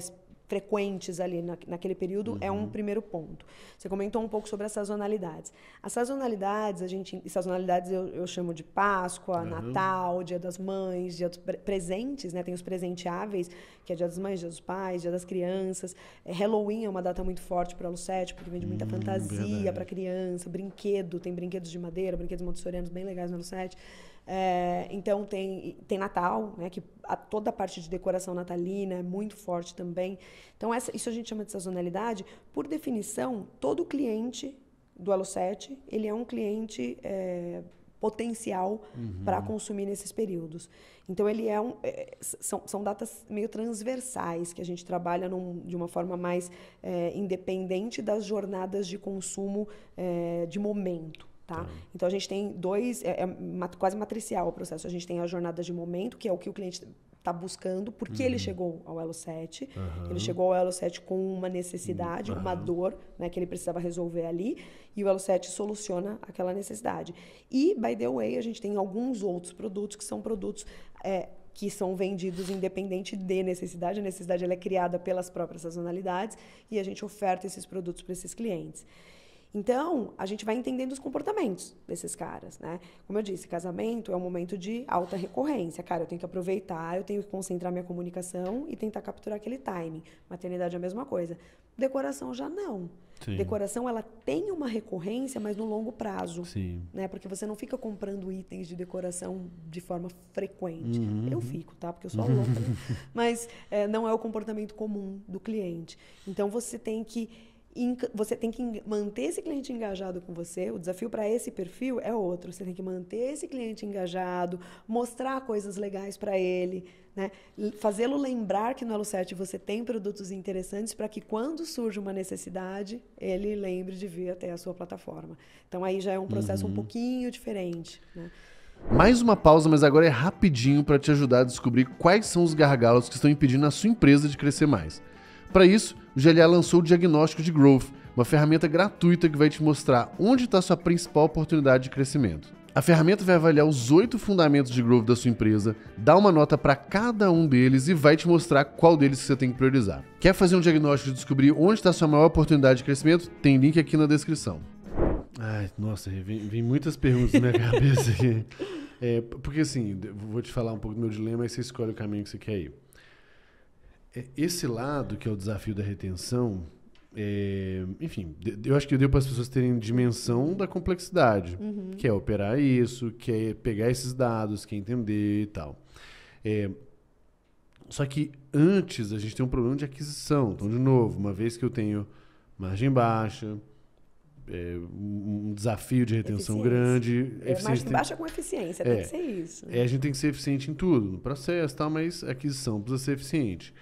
[SPEAKER 2] frequentes ali na, naquele período uhum. é um uhum. primeiro ponto. Você comentou um pouco sobre as sazonalidades. As sazonalidades, a gente, sazonalidades eu, eu chamo de Páscoa, uhum. Natal, Dia das Mães, Dia dos Presentes, né? Tem os presenteáveis, que é Dia das Mães, Dia dos Pais, Dia das Crianças. É, Halloween é uma data muito forte para Lucete, porque vende muita hum, fantasia para criança, brinquedo, tem brinquedos de madeira, brinquedos montessorianos bem legais na Lucete. É, então tem, tem Natal, né, que a, toda a parte de decoração natalina é muito forte também. Então essa, isso a gente chama de sazonalidade. Por definição, todo cliente do Elo7, ele é um cliente é, potencial uhum. para consumir nesses períodos. Então ele é um, é, são, são datas meio transversais que a gente trabalha num, de uma forma mais é, independente das jornadas de consumo é, de momento. Tá? tá? Então a gente tem dois, é, é, quase matricial o processo. A gente tem a jornada de momento, que é o que o cliente está buscando, porque uhum. ele chegou ao Elo 7. Uhum. Ele chegou ao Elo 7 com uma necessidade, uhum. uma dor né, que ele precisava resolver ali, e o Elo 7 soluciona aquela necessidade. E, by the way, a gente tem alguns outros produtos que são produtos. É, que são vendidos independente de necessidade. A necessidade ela é criada pelas próprias sazonalidades e a gente oferta esses produtos para esses clientes. Então, a gente vai entendendo os comportamentos desses caras, né? Como eu disse, casamento é um momento de alta recorrência. Cara, eu tenho que aproveitar, eu tenho que concentrar minha comunicação e tentar capturar aquele timing. Maternidade é a mesma coisa. Decoração já não. Sim. Decoração, ela tem uma recorrência, mas no longo prazo. Sim. Né? Porque você não fica comprando itens de decoração de forma frequente. Uhum. Eu fico, tá? Porque eu sou louca. mas é, não é o comportamento comum do cliente. Então, você tem que você tem que manter esse cliente engajado com você. O desafio para esse perfil é outro. Você tem que manter esse cliente engajado, mostrar coisas legais para ele, né? Fazê-lo lembrar que no 7 você tem produtos interessantes para que quando surge uma necessidade, ele lembre de vir até a sua plataforma. Então aí já é um processo uhum. um pouquinho diferente, né?
[SPEAKER 1] Mais uma pausa, mas agora é rapidinho para te ajudar a descobrir quais são os gargalos que estão impedindo a sua empresa de crescer mais. Para isso, o GLA lançou o Diagnóstico de Growth, uma ferramenta gratuita que vai te mostrar onde está sua principal oportunidade de crescimento. A ferramenta vai avaliar os oito fundamentos de growth da sua empresa, dá uma nota para cada um deles e vai te mostrar qual deles você tem que priorizar. Quer fazer um diagnóstico e descobrir onde está sua maior oportunidade de crescimento? Tem link aqui na descrição. Ai, nossa, vem, vem muitas perguntas na minha cabeça aqui. É, porque assim, vou te falar um pouco do meu dilema e você escolhe o caminho que você quer ir. É, esse lado que é o desafio da retenção, é, enfim, eu acho que deu para as pessoas terem dimensão da complexidade, uhum. que é operar isso, que é pegar esses dados, que é entender e tal. É, só que antes a gente tem um problema de aquisição. Então, de novo, uma vez que eu tenho margem baixa, é, um desafio de retenção grande. É, margem baixa
[SPEAKER 2] com eficiência, é, tem que ser isso. É, a
[SPEAKER 1] gente tem que ser eficiente em tudo, no processo tal, mas a aquisição precisa ser eficiente.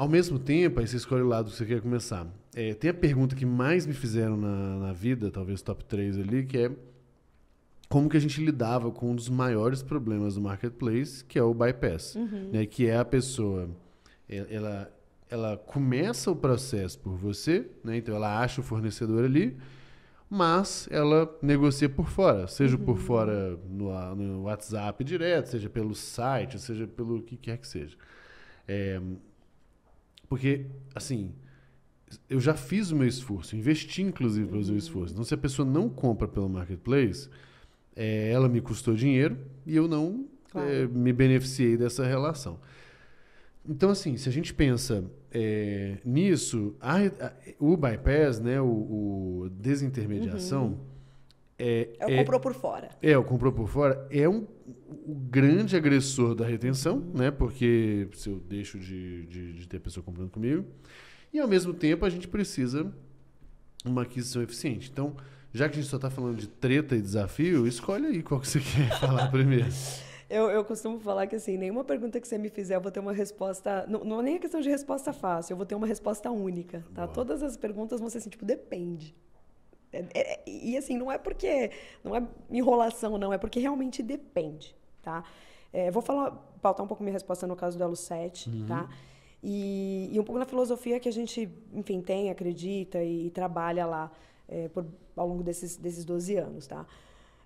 [SPEAKER 1] Ao mesmo tempo, aí você escolhe o lado que você quer começar. É, tem a pergunta que mais me fizeram na, na vida, talvez top 3 ali, que é como que a gente lidava com um dos maiores problemas do marketplace, que é o bypass, uhum. né? Que é a pessoa, é, ela, ela começa o processo por você, né? Então ela acha o fornecedor ali, mas ela negocia por fora, seja uhum. por fora no, no, WhatsApp direto, seja pelo site, seja pelo que quer que seja. É, porque, assim, eu já fiz o meu esforço, investi inclusive para fazer o esforço. Então, se a pessoa não compra pelo marketplace, é, ela me custou dinheiro e eu não claro. é, me beneficiei dessa relação. Então, assim, se a gente pensa é, nisso, a, a, o bypass, né, o, o desintermediação, uhum. É, é o é comprou por fora. É, o comprou por fora. É um, o grande agressor da retenção, né? Porque se eu deixo de, de, de ter pessoa comprando comigo. E ao mesmo tempo a gente precisa uma aquisição eficiente. Então, já que a gente só está falando de treta e desafio, escolhe aí qual que você quer falar primeiro.
[SPEAKER 2] Eu, eu, costumo falar que, assim, nenhuma pergunta que você me fizer, eu vou ter uma resposta. Não, não é nem a questão de resposta fácil, eu vou ter uma resposta única, tá? Todas as perguntas vão ser assim, tipo, depende. É, é, e assim, não é porque. Não é enrolação, não, é porque realmente depende, tá? É, vou falar, pautar um pouco minha resposta no caso do Elo 7, uhum. tá? E, e, um pouco na filosofia que a gente, enfim, tem, acredita e, e trabalha lá é, por, ao longo desses, desses 12 anos, tá?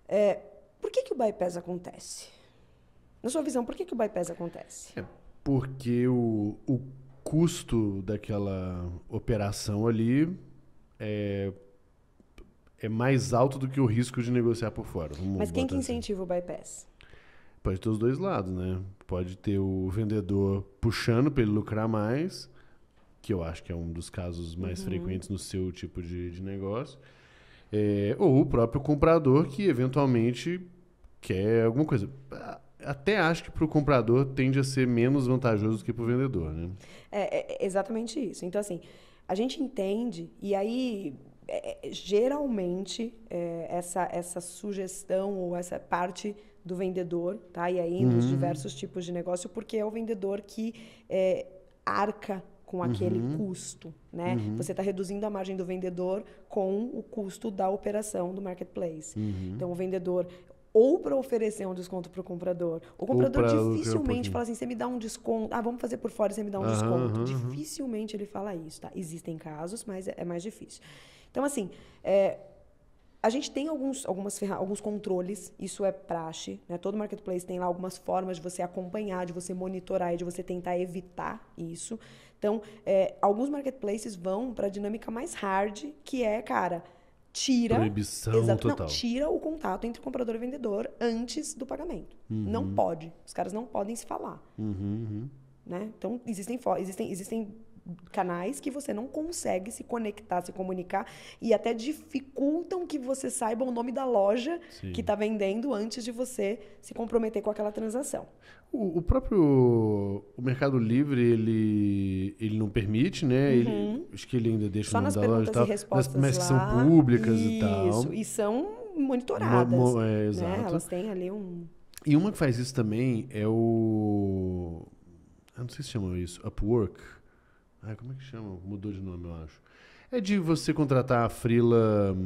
[SPEAKER 2] É, por que, que o bypass acontece? Na sua visão, por que, que o bypass acontece?
[SPEAKER 1] É porque o, o custo daquela operação ali é é mais alto do que o risco de negociar por fora. Vamos Mas quem
[SPEAKER 2] que assim. incentiva assim. o bypass?
[SPEAKER 1] Pode ter os dois lados, né? Pode ter o vendedor puxando para ele lucrar mais, que eu acho que é um dos casos mais uhum. frequentes no seu tipo de, de negócio, é, ou o próprio comprador que eventualmente quer alguma coisa até acho que para o comprador tende a ser menos vantajoso do que para o vendedor, né?
[SPEAKER 2] É, é, é, exatamente isso. Então, assim, a gente entende, e aí é, é, geralmente é, essa, essa sugestão ou essa parte do vendedor, tá? E aí nos uhum. diversos tipos de negócio, porque é o vendedor que é, arca com aquele uhum. custo, né? Uhum. Você está reduzindo a margem do vendedor com o custo da operação do marketplace. Uhum. Então o vendedor ou para oferecer um desconto para o comprador. O comprador dificilmente um fala assim, você me dá um desconto. Ah, vamos fazer por fora e você me dá um desconto. Dificilmente ele fala isso, tá? Existem casos, mas é, é mais difícil. Então, assim, é, a gente tem alguns, algumas alguns controles, isso é praxe, né? Todo marketplace tem lá algumas formas de você acompanhar, de você monitorar e de você tentar evitar isso. Então, é, alguns marketplaces vão para a dinâmica mais hard, que é, cara, tira proibição exato, total. Não, tira o contato entre comprador e vendedor antes do pagamento. Uhum. Não pode. Os caras não podem se falar.
[SPEAKER 3] Uhum, uhum.
[SPEAKER 2] Né? Então, existem, existem, existem canais que você não consegue se conectar, se comunicar e até dificultam que você saiba o nome da loja Sim. que está vendendo antes de você se comprometer com aquela transação.
[SPEAKER 1] O, o, próprio o Mercado Livre ele, ele não permite, né? Uhum. Ele, acho que ele ainda deixa Só o nome da loja e tal, respostas mas, mas que são públicas Isso, e tal. Isso,
[SPEAKER 2] e são monitoradas. Mo, mo, né? é, exato. Né? Elas têm ali um
[SPEAKER 1] e uma que faz isso também é o. Eu não sei se chamam isso. Upwork. Ah, como é que chama? Mudou de nome, eu acho. É de você contratar a frila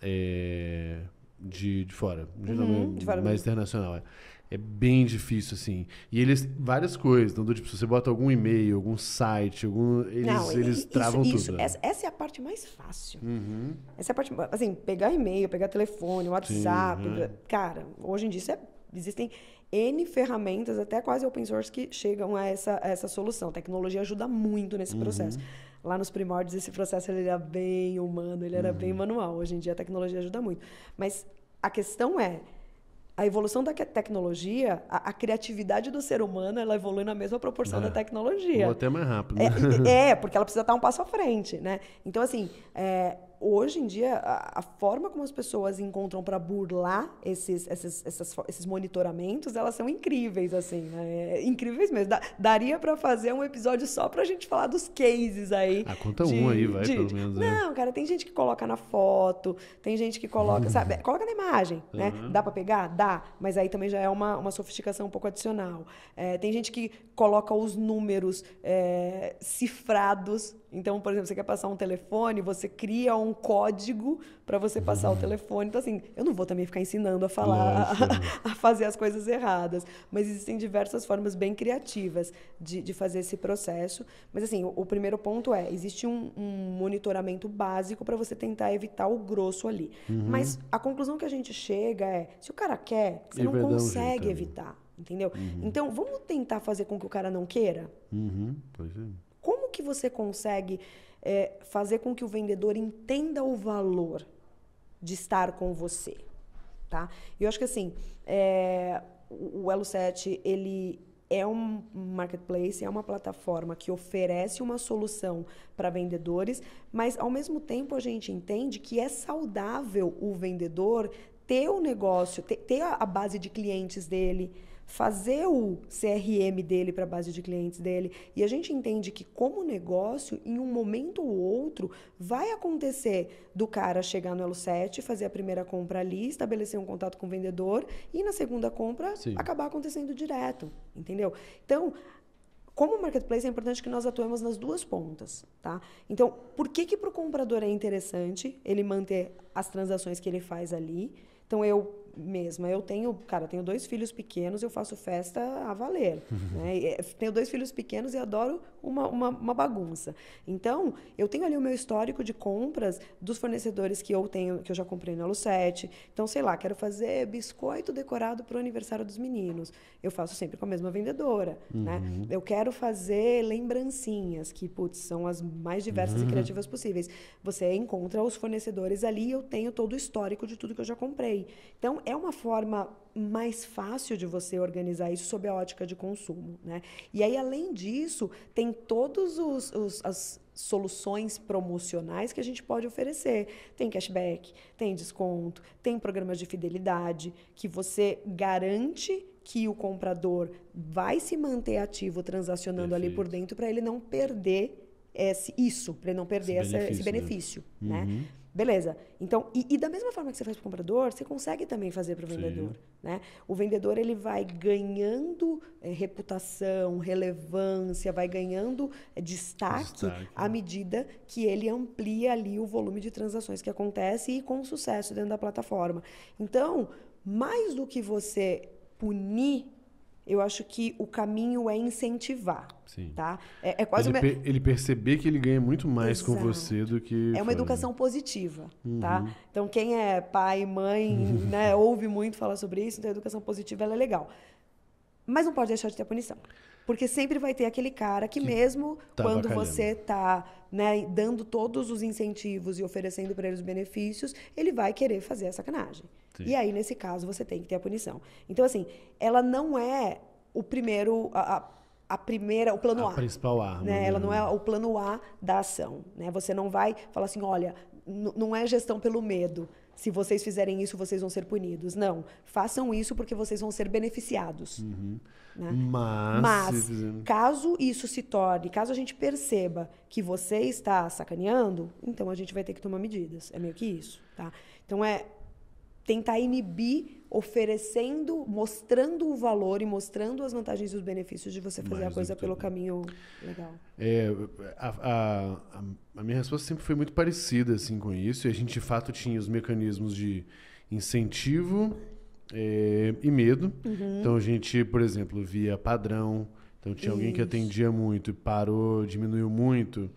[SPEAKER 1] é, de, de fora. De uhum, nome de fora mais mesmo. internacional, é. É bem difícil, assim. E eles. Várias coisas. Então, tipo, se você bota algum e-mail, algum site, algum. Eles, não, eles isso, travam isso, tudo. Né? Essa,
[SPEAKER 2] essa, é a parte mais fácil. Uhum. Essa é a parte. Assim, pegar e-mail, pegar telefone, WhatsApp. Sim, uhum. Cara, hoje em dia isso é existem N ferramentas, até quase open source, que chegam a essa, a essa solução. A tecnologia ajuda muito nesse uhum. processo. Lá nos primórdios, esse processo ele era bem humano, ele era uhum. bem manual. Hoje em dia, a tecnologia ajuda muito. Mas a questão é, a evolução da tecnologia, a, a, criatividade do ser humano, ela evolui na mesma proporção é. da tecnologia. Ou até mais rápido. Né? É, é, porque ela precisa estar um passo à frente, né? Então, assim, é, hoje em dia, a, a, forma como as pessoas encontram para burlar esses, esses, essas, esses monitoramentos, elas são incríveis, assim, né? É, incríveis mesmo. Da, daria para fazer um episódio só para a gente falar dos cases aí. Ah, conta de, um aí, vai, de, pelo menos. De... Né? Não, cara, tem gente que coloca na foto, tem gente que coloca, sabe? Coloca na imagem, uhum. né? Dá para pegar? Dá, mas aí também já é uma, uma sofisticação um pouco adicional. É, tem gente que coloca os números é, cifrados então, por exemplo, você quer passar um telefone, você cria um código para você passar uhum. o telefone. Então, assim, eu não vou também ficar ensinando a falar, a, a, fazer as coisas erradas. Mas existem diversas formas bem criativas de, de fazer esse processo. Mas, assim, o, o primeiro ponto é: existe um, um monitoramento básico para você tentar evitar o grosso ali. Uhum. Mas a conclusão que a gente chega é: se o cara quer, você e não consegue evitar. Entendeu? Uhum. Então, vamos tentar fazer com que o cara não queira?
[SPEAKER 3] Uhum, pois é.
[SPEAKER 2] Como que você consegue é, fazer com que o vendedor entenda o valor de estar com você? Tá? E eu acho que assim, é, o Elo 7, ele é um marketplace, é uma plataforma que oferece uma solução para vendedores, mas ao mesmo tempo a gente entende que é saudável o vendedor ter o negócio, ter, ter a base de clientes dele, fazer o CRM dele para a base de clientes dele. E a gente entende que, como negócio, em um momento ou outro, vai acontecer do cara chegar no Elo 7, fazer a primeira compra ali, estabelecer um contato com o vendedor e na segunda compra Sim. acabar acontecendo direto. Entendeu? Então. Como marketplace é importante que nós atuemos nas duas pontas, tá? Então, por que que para o comprador é interessante ele manter as transações que ele faz ali? Então eu mesma. Eu tenho, cara, tenho dois filhos pequenos, eu faço festa a valer. Né? Eh, tenho dois filhos pequenos e adoro uma, uma, uma, bagunça. Então, eu tenho ali o meu histórico de compras dos fornecedores que eu tenho, que eu já comprei na 7. Então, sei lá, quero fazer biscoito decorado para o aniversário dos meninos. Eu faço sempre com a mesma vendedora, né? uhum. né? Eu quero fazer lembrancinhas, que, putz, são as mais diversas uhum. e criativas possíveis. Você encontra os fornecedores ali e eu tenho todo o histórico de tudo que eu já comprei. Então, é uma forma mais fácil de você organizar isso sob a ótica de consumo, né? E aí, além disso, tem todos os, os as soluções promocionais que a gente pode oferecer. Tem cashback, tem desconto, tem programas de fidelidade que você garante que o comprador vai se manter ativo transacionando Perfeito. ali por dentro para ele não perder esse, isso, para ele não perder esse benefício. esse benefício né? né? Uhum. Beleza. Então, e, e, da mesma forma que você faz para o comprador, você consegue também fazer para o vendedor. Né? O vendedor ele vai ganhando é, reputação, relevância, vai ganhando é, destaque, destaque, à medida que ele amplia ali o volume de transações que acontece e com sucesso dentro da plataforma. Então, mais do que você punir eu acho que o caminho é incentivar. Sim. Tá? É, é quase ele, uma... per,
[SPEAKER 1] ele, perceber que ele ganha muito mais Exato. com você do que. É uma educação
[SPEAKER 2] positiva. Tá? Uhum. Tá? Então, quem é pai, mãe, né, ouve muito falar sobre isso, então a educação positiva é legal. Mas não pode deixar de ter punição. Porque sempre vai ter aquele cara que, que mesmo tá quando bacalhando. você tá né, dando todos os incentivos e oferecendo para ele os benefícios, ele vai querer fazer a sacanagem. Sim. E aí, nesse caso, você tem que ter a punição. Então, assim, ela não é o primeiro. A, a, a primeira, o plano a, a
[SPEAKER 1] principal arma. Né? né? Ela não é
[SPEAKER 2] o plano A da ação. Né? Você não vai falar assim, olha, não é gestão pelo medo se vocês fizerem isso, vocês vão ser punidos. Não, façam isso porque vocês vão ser beneficiados. Uhum. Né? Mas, Mas caso isso se torne, caso a gente perceba que você está sacaneando, então a gente vai ter que tomar medidas. É meio que isso, tá? Então é tentar inibir oferecendo, mostrando o valor e mostrando as vantagens e os benefícios de você fazer Mais a coisa pelo caminho legal.
[SPEAKER 1] É, a, a, a, minha resposta sempre foi muito parecida assim com isso. E a gente de fato tinha os mecanismos de incentivo é, e medo. Uhum. Então a gente, por exemplo, via padrão. Então tinha alguém que atendia muito e parou, diminuiu muito.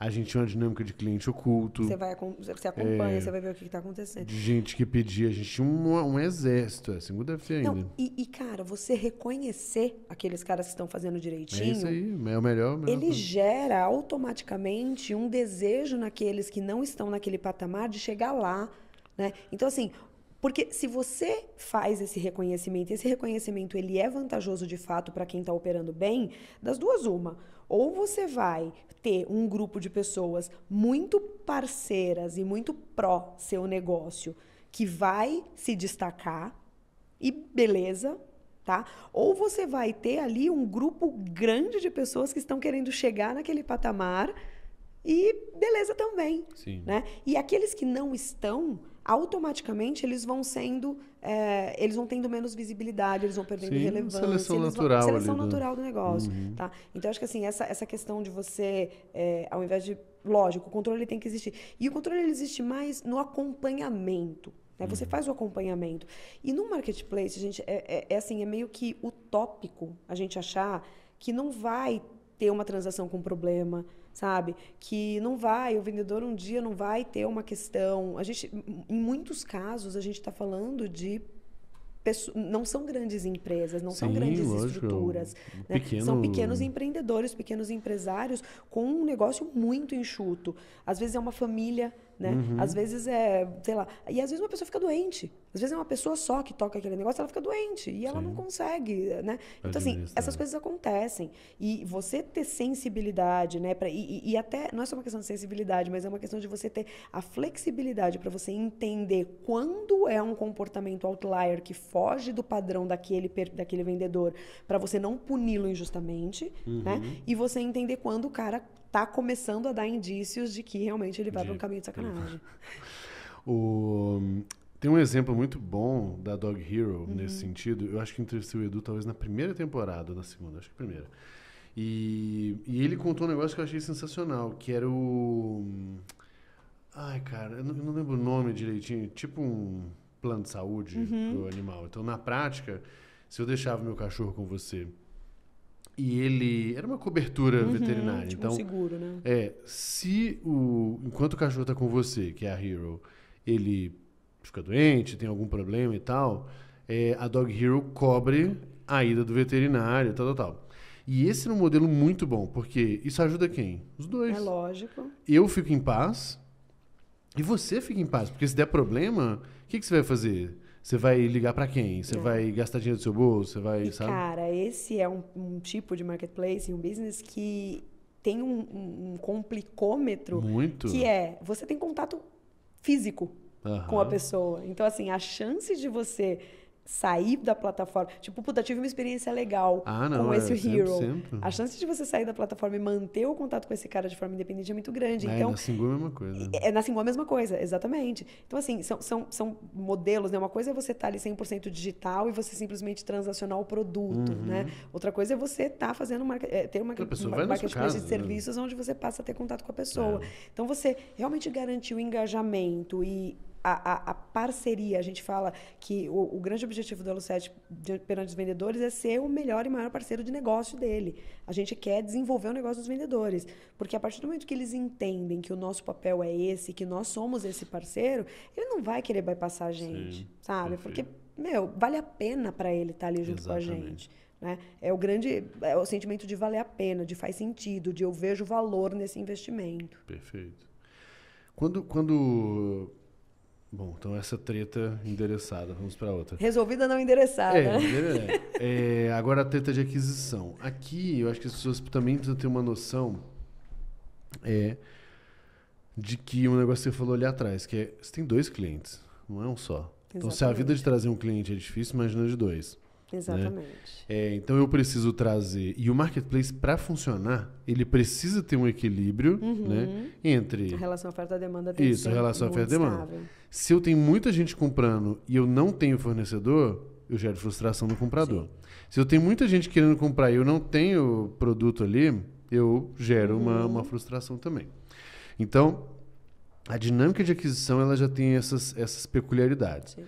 [SPEAKER 1] A gente tinha uma dinâmica de cliente oculto. Você, vai,
[SPEAKER 2] você acompanha, é, você vai ver o que está acontecendo. De
[SPEAKER 1] gente que pedia, a gente tinha um, um exército, assim, não deve ainda.
[SPEAKER 2] E, e, cara, você reconhecer aqueles caras que estão fazendo é direitinho. É isso aí, é o melhor. O melhor ele coisa. gera automaticamente um desejo naqueles que não estão naquele patamar de chegar lá. Né? Então, assim, porque se você faz esse reconhecimento, esse reconhecimento ele é vantajoso de fato para quem está operando bem, das duas uma. Ou você vai ter um grupo de pessoas muito parceiras e muito pró seu negócio que vai se destacar e beleza, tá? Ou você vai ter ali um grupo grande de pessoas que estão querendo chegar naquele patamar e beleza também, Sim. né? E aqueles que não estão, automaticamente eles vão sendo é, eles vão tendo menos visibilidade, eles vão perdendo Sim, relevância. Seleção natural. Vão, seleção ali, natural do negócio. Uhum. Tá? Então, acho que assim, essa, essa questão de você, é, ao invés de. Lógico, o controle tem que existir. E o controle ele existe mais no acompanhamento. Né? Você uhum. faz o acompanhamento. E no marketplace, gente, é, é, é, assim, é meio que utópico a gente achar que não vai ter uma transação com problema sabe? Que não vai, o vendedor um dia não vai ter uma questão. A gente, em muitos casos, a gente está falando de não são grandes empresas, não Sim, são grandes lógico. estruturas. Né? Pequeno... São pequenos empreendedores, pequenos empresários com um negócio muito enxuto. Às vezes é uma família né? Uhum. Às vezes é, sei lá, e às vezes uma pessoa fica doente. Às vezes é uma pessoa só que toca aquele negócio, ela fica doente e ela Sim. não consegue, né? Então assim, essas coisas acontecem e você ter sensibilidade, né? Pra, e, e até não é só uma questão de sensibilidade, mas é uma questão de você ter a flexibilidade para você entender quando é um comportamento outlier que foge do padrão daquele daquele vendedor, para você não puni-lo injustamente, né? uhum. né? E você entender quando o cara tá começando a dar indícios de que realmente ele vai para um caminho de sacanagem.
[SPEAKER 1] o, tem um exemplo muito bom da Dog Hero uhum. nesse sentido. Eu acho que entrevistei o Edu talvez na primeira temporada ou na segunda, acho que primeira. E, e ele contou um negócio que eu achei sensacional, que era o... Ai, cara, eu não, eu não lembro o nome direitinho. Tipo um plano de saúde uhum. pro animal. Então, na prática, se eu deixava meu cachorro com você e ele era uma cobertura uhum, veterinária. Tipo então, um seguro, né? É, se o enquanto o cachorro está com você, que é a Hero, ele fica doente, tem algum problema e tal, é, a Dog Hero cobre a ida do veterinário, tal, tal, tal. E esse é um modelo muito bom, porque isso ajuda quem? Os dois. É lógico. Eu fico em paz e você fica em paz, porque se der problema, o que, que você vai fazer? Você vai ligar para quem? Você é. vai gastar dinheiro do seu bolso? Você vai, e, sabe?
[SPEAKER 2] Cara, esse é um, um tipo de marketplace, um business que tem um, um, complicômetro. Muito. Que é, você tem contato físico
[SPEAKER 3] com a pessoa.
[SPEAKER 2] Então, assim, a chance de você sair da plataforma. Tipo, puta, tive uma experiência legal ah, não, com é, esse é, hero. Sempre, sempre. A chance de você sair da plataforma e manter o contato com esse cara de forma independente é muito grande. É, então, na
[SPEAKER 1] Singu é a mesma coisa.
[SPEAKER 2] É, é na Singu é a mesma coisa, exatamente. Então, assim, são, são, são modelos, né? Uma coisa é você estar tá ali 100% digital e você simplesmente transacionar o produto, uhum. né? Outra coisa é você estar tá fazendo uma, é, ter uma, uma marketplace de né? serviços onde você passa a ter contato com a pessoa. É. Então, você realmente garantir o engajamento e a, a, a, parceria. A gente fala que o, o grande objetivo do 7 perante os vendedores é ser o melhor e maior parceiro de negócio dele. A gente quer desenvolver o negócio dos vendedores. Porque a partir do momento que eles entendem que o nosso papel é esse, que nós somos esse parceiro, ele não vai querer bypassar a gente, Sim, sabe? Porque, meu, vale a pena para ele estar tá ali junto Exatamente. com a gente. Né? É o grande é o sentimento de valer a pena, de faz sentido, de eu vejo valor nesse investimento.
[SPEAKER 1] Perfeito. Quando, quando Bom, então essa treta endereçada, vamos para outra.
[SPEAKER 2] Resolvida não endereçada. É, é,
[SPEAKER 1] é, agora a treta de aquisição. Aqui eu acho que as pessoas também precisam ter uma noção é, de que um negócio que você falou ali atrás, que é você tem dois clientes, não é um só. Exatamente. Então se a vida de trazer um cliente é difícil, imagina de dois. Exatamente. Né? É, então eu preciso trazer. E o marketplace, para funcionar, ele precisa ter um equilíbrio uhum. né, entre. A
[SPEAKER 2] relação oferta-demanda tem Isso, a relação oferta-demanda.
[SPEAKER 1] Se eu tenho muita gente comprando e eu não tenho fornecedor, eu gero frustração no comprador. Sim. Se eu tenho muita gente querendo comprar e eu não tenho produto ali, eu gero uhum. uma, uma frustração também. Então, a dinâmica de aquisição ela já tem essas, essas peculiaridades. Sim.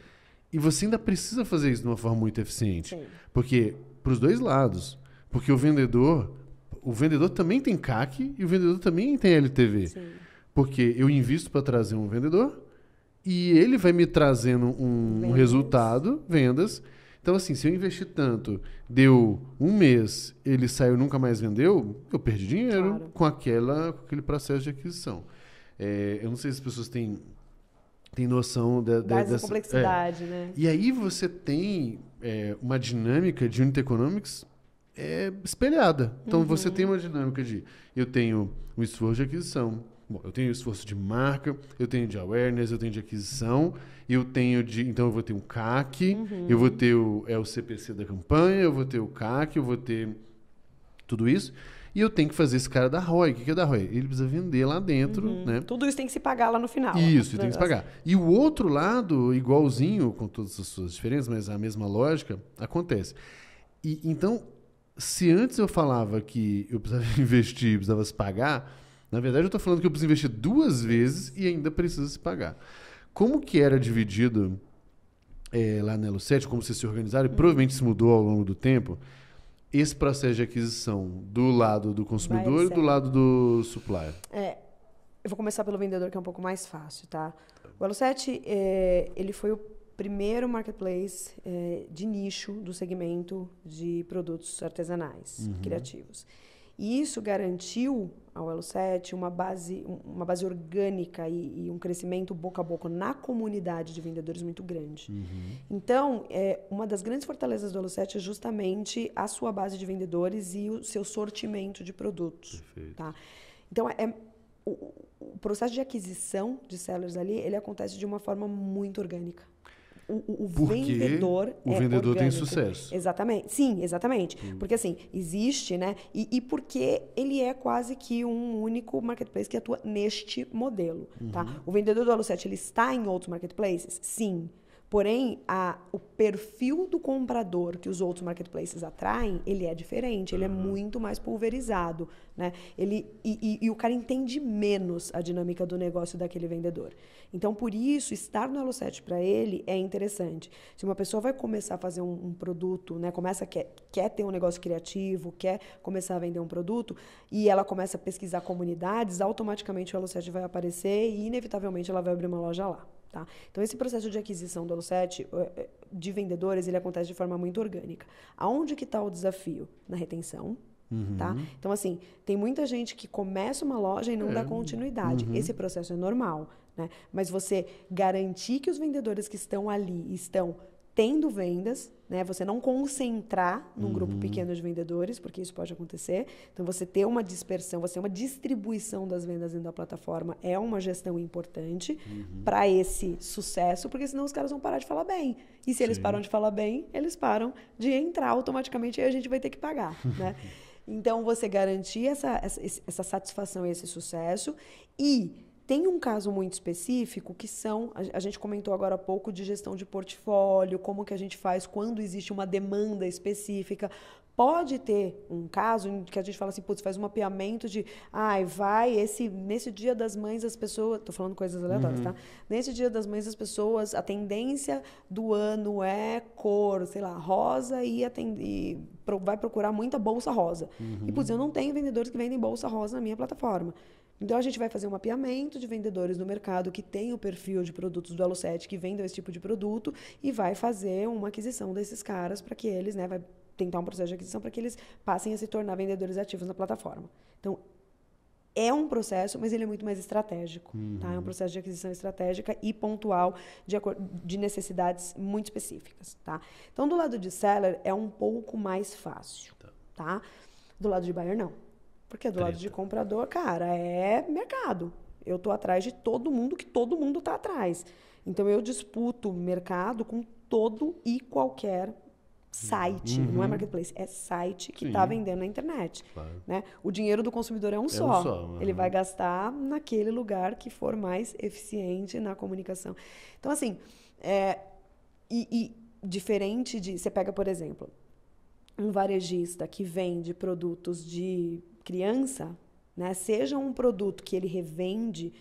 [SPEAKER 1] E você ainda precisa fazer isso de uma forma muito eficiente. Sim. Porque, para os dois lados. Porque o vendedor. O vendedor também tem CAC e o vendedor também tem LTV. Sim. Porque eu invisto para trazer um vendedor e ele vai me trazendo um vendas. resultado, vendas. Então, assim, se eu investir tanto, deu um mês, ele saiu nunca mais vendeu, eu perdi dinheiro claro. com, aquela, com aquele processo de aquisição. É, eu não sei se as pessoas têm tem noção da, mais dessa complexidade, é. né? E aí você tem é, uma dinâmica de unit economics é, espelhada. Então uhum. você tem uma dinâmica de eu tenho um esforço de aquisição, Bom, eu tenho esforço de marca, eu tenho de awareness, eu tenho de aquisição, eu tenho de. Então eu vou ter um CAC, uhum. eu vou ter o, é, o CPC da campanha, eu vou ter o CAC, eu vou ter tudo isso. E eu tenho que fazer esse cara da ROI. O que é da ROI? Ele precisa vender lá dentro, uhum. né? Tudo isso tem que se pagar lá no final. Né? Isso, tem que se pagar. E o outro lado, igualzinho, com todas as suas diferenças, mas a mesma lógica, acontece. E, então, se antes eu falava que eu precisava investir, precisava se pagar, na verdade eu estou falando que eu preciso investir duas vezes e ainda precisa se pagar. Como que era dividido é, lá na Elo7, como vocês se organizaram, e uhum. provavelmente se mudou ao longo do tempo, esse processo de aquisição do lado do consumidor e do lado do supplier?
[SPEAKER 2] É, eu vou começar pelo vendedor, que é um pouco mais fácil, tá? O Elo7, é, ele foi o primeiro marketplace é, de nicho do segmento de produtos artesanais, uhum. criativos. E isso garantiu ao Elo 7 uma base, uma base orgânica e, e, um crescimento boca a boca na comunidade de vendedores muito grande. Uhum. Então, é, uma das grandes fortalezas do Elo 7 é justamente a sua base de vendedores e o seu sortimento de produtos. Perfeito. Tá? Então, é, o, o, processo de aquisição de sellers ali, ele acontece de uma forma muito orgânica o, o vendedor. O é vendedor orgânico. tem sucesso. Exatamente. Sim, exatamente. Hum. Porque assim, existe, né? E, e, porque ele é quase que um único marketplace que atua neste modelo. Tá? Uhum. Tá? O vendedor do Alucete, ele está em outros marketplaces? Sim. Porém, a, o perfil do comprador que os outros marketplaces atraem, ele é diferente, ele é uhum. é muito mais pulverizado, né? Ele, e, e, e, o cara entende menos a dinâmica do negócio daquele vendedor. Então, por isso, estar no Elo7 para ele é interessante. Se uma pessoa vai começar a fazer um, um produto, né? Começa, quer, quer ter um negócio criativo, quer começar a vender um produto, e ela começa a pesquisar comunidades, automaticamente o Elo7 vai aparecer e, inevitavelmente, ela vai abrir uma loja lá. Tá? Então, esse processo de aquisição do Alucet, eh, eh, de vendedores, ele acontece de forma muito orgânica. Aonde que está o desafio? Na retenção, Uhum. Tá? Então, assim, tem muita gente que começa uma loja e não é. dá continuidade. Uhum. Esse processo é normal. Né? Mas você garantir que os vendedores que estão ali estão tendo vendas, né? Você não concentrar num uhum. grupo pequeno de vendedores, porque isso pode acontecer. Então você ter uma dispersão, você ter uma distribuição das vendas dentro da plataforma é uma gestão importante uhum. para esse sucesso, porque senão os caras vão parar de falar bem. E se Sim. eles param de falar bem, eles param de entrar automaticamente e a gente vai ter que pagar, né? Então você garantir essa, essa, essa satisfação e esse sucesso e tem um caso muito específico que são, a gente comentou agora há pouco de gestão de portfólio, como que a gente faz quando existe uma demanda específica. Pode ter um caso em que a gente fala assim, putz, faz um mapeamento de, ai, vai, esse, nesse dia das mães as pessoas, tô falando coisas aleatórias, uhum. tá? Nesse dia das mães as pessoas, a tendência do ano é cor, sei lá, rosa e, atend... e vai procurar muita bolsa rosa. Uhum. E, putz, eu uhum. não tenho vendedores que vendem bolsa rosa na minha plataforma. Então a gente vai fazer um mapeamento de vendedores no mercado que tem o perfil de produtos do Elo7 que vendam esse tipo de produto e vai fazer uma aquisição desses caras para que eles, né, vai tentar um processo de aquisição para que eles passem a se tornar vendedores ativos na plataforma. Então é um processo, mas ele é muito mais estratégico. Uhum. Tá? É um processo de aquisição estratégica e pontual de, de necessidades muito específicas. Tá? Então, do lado de seller, é um pouco mais fácil. Tá. tá? Do lado de buyer, não. Porque do lado de comprador, cara, é mercado. Eu tô atrás de todo mundo que todo mundo tá atrás. Então eu disputo mercado com todo e qualquer site, uhum. não é uhum. marketplace, é site que está vendendo na internet. Claro. Né? O dinheiro do consumidor é um é só. Um só uhum. Ele vai gastar naquele lugar que for mais eficiente na comunicação. Então, assim, é, e, e diferente de. Você pega, por exemplo, um varejista que vende produtos de criança, né, seja um produto que ele revende,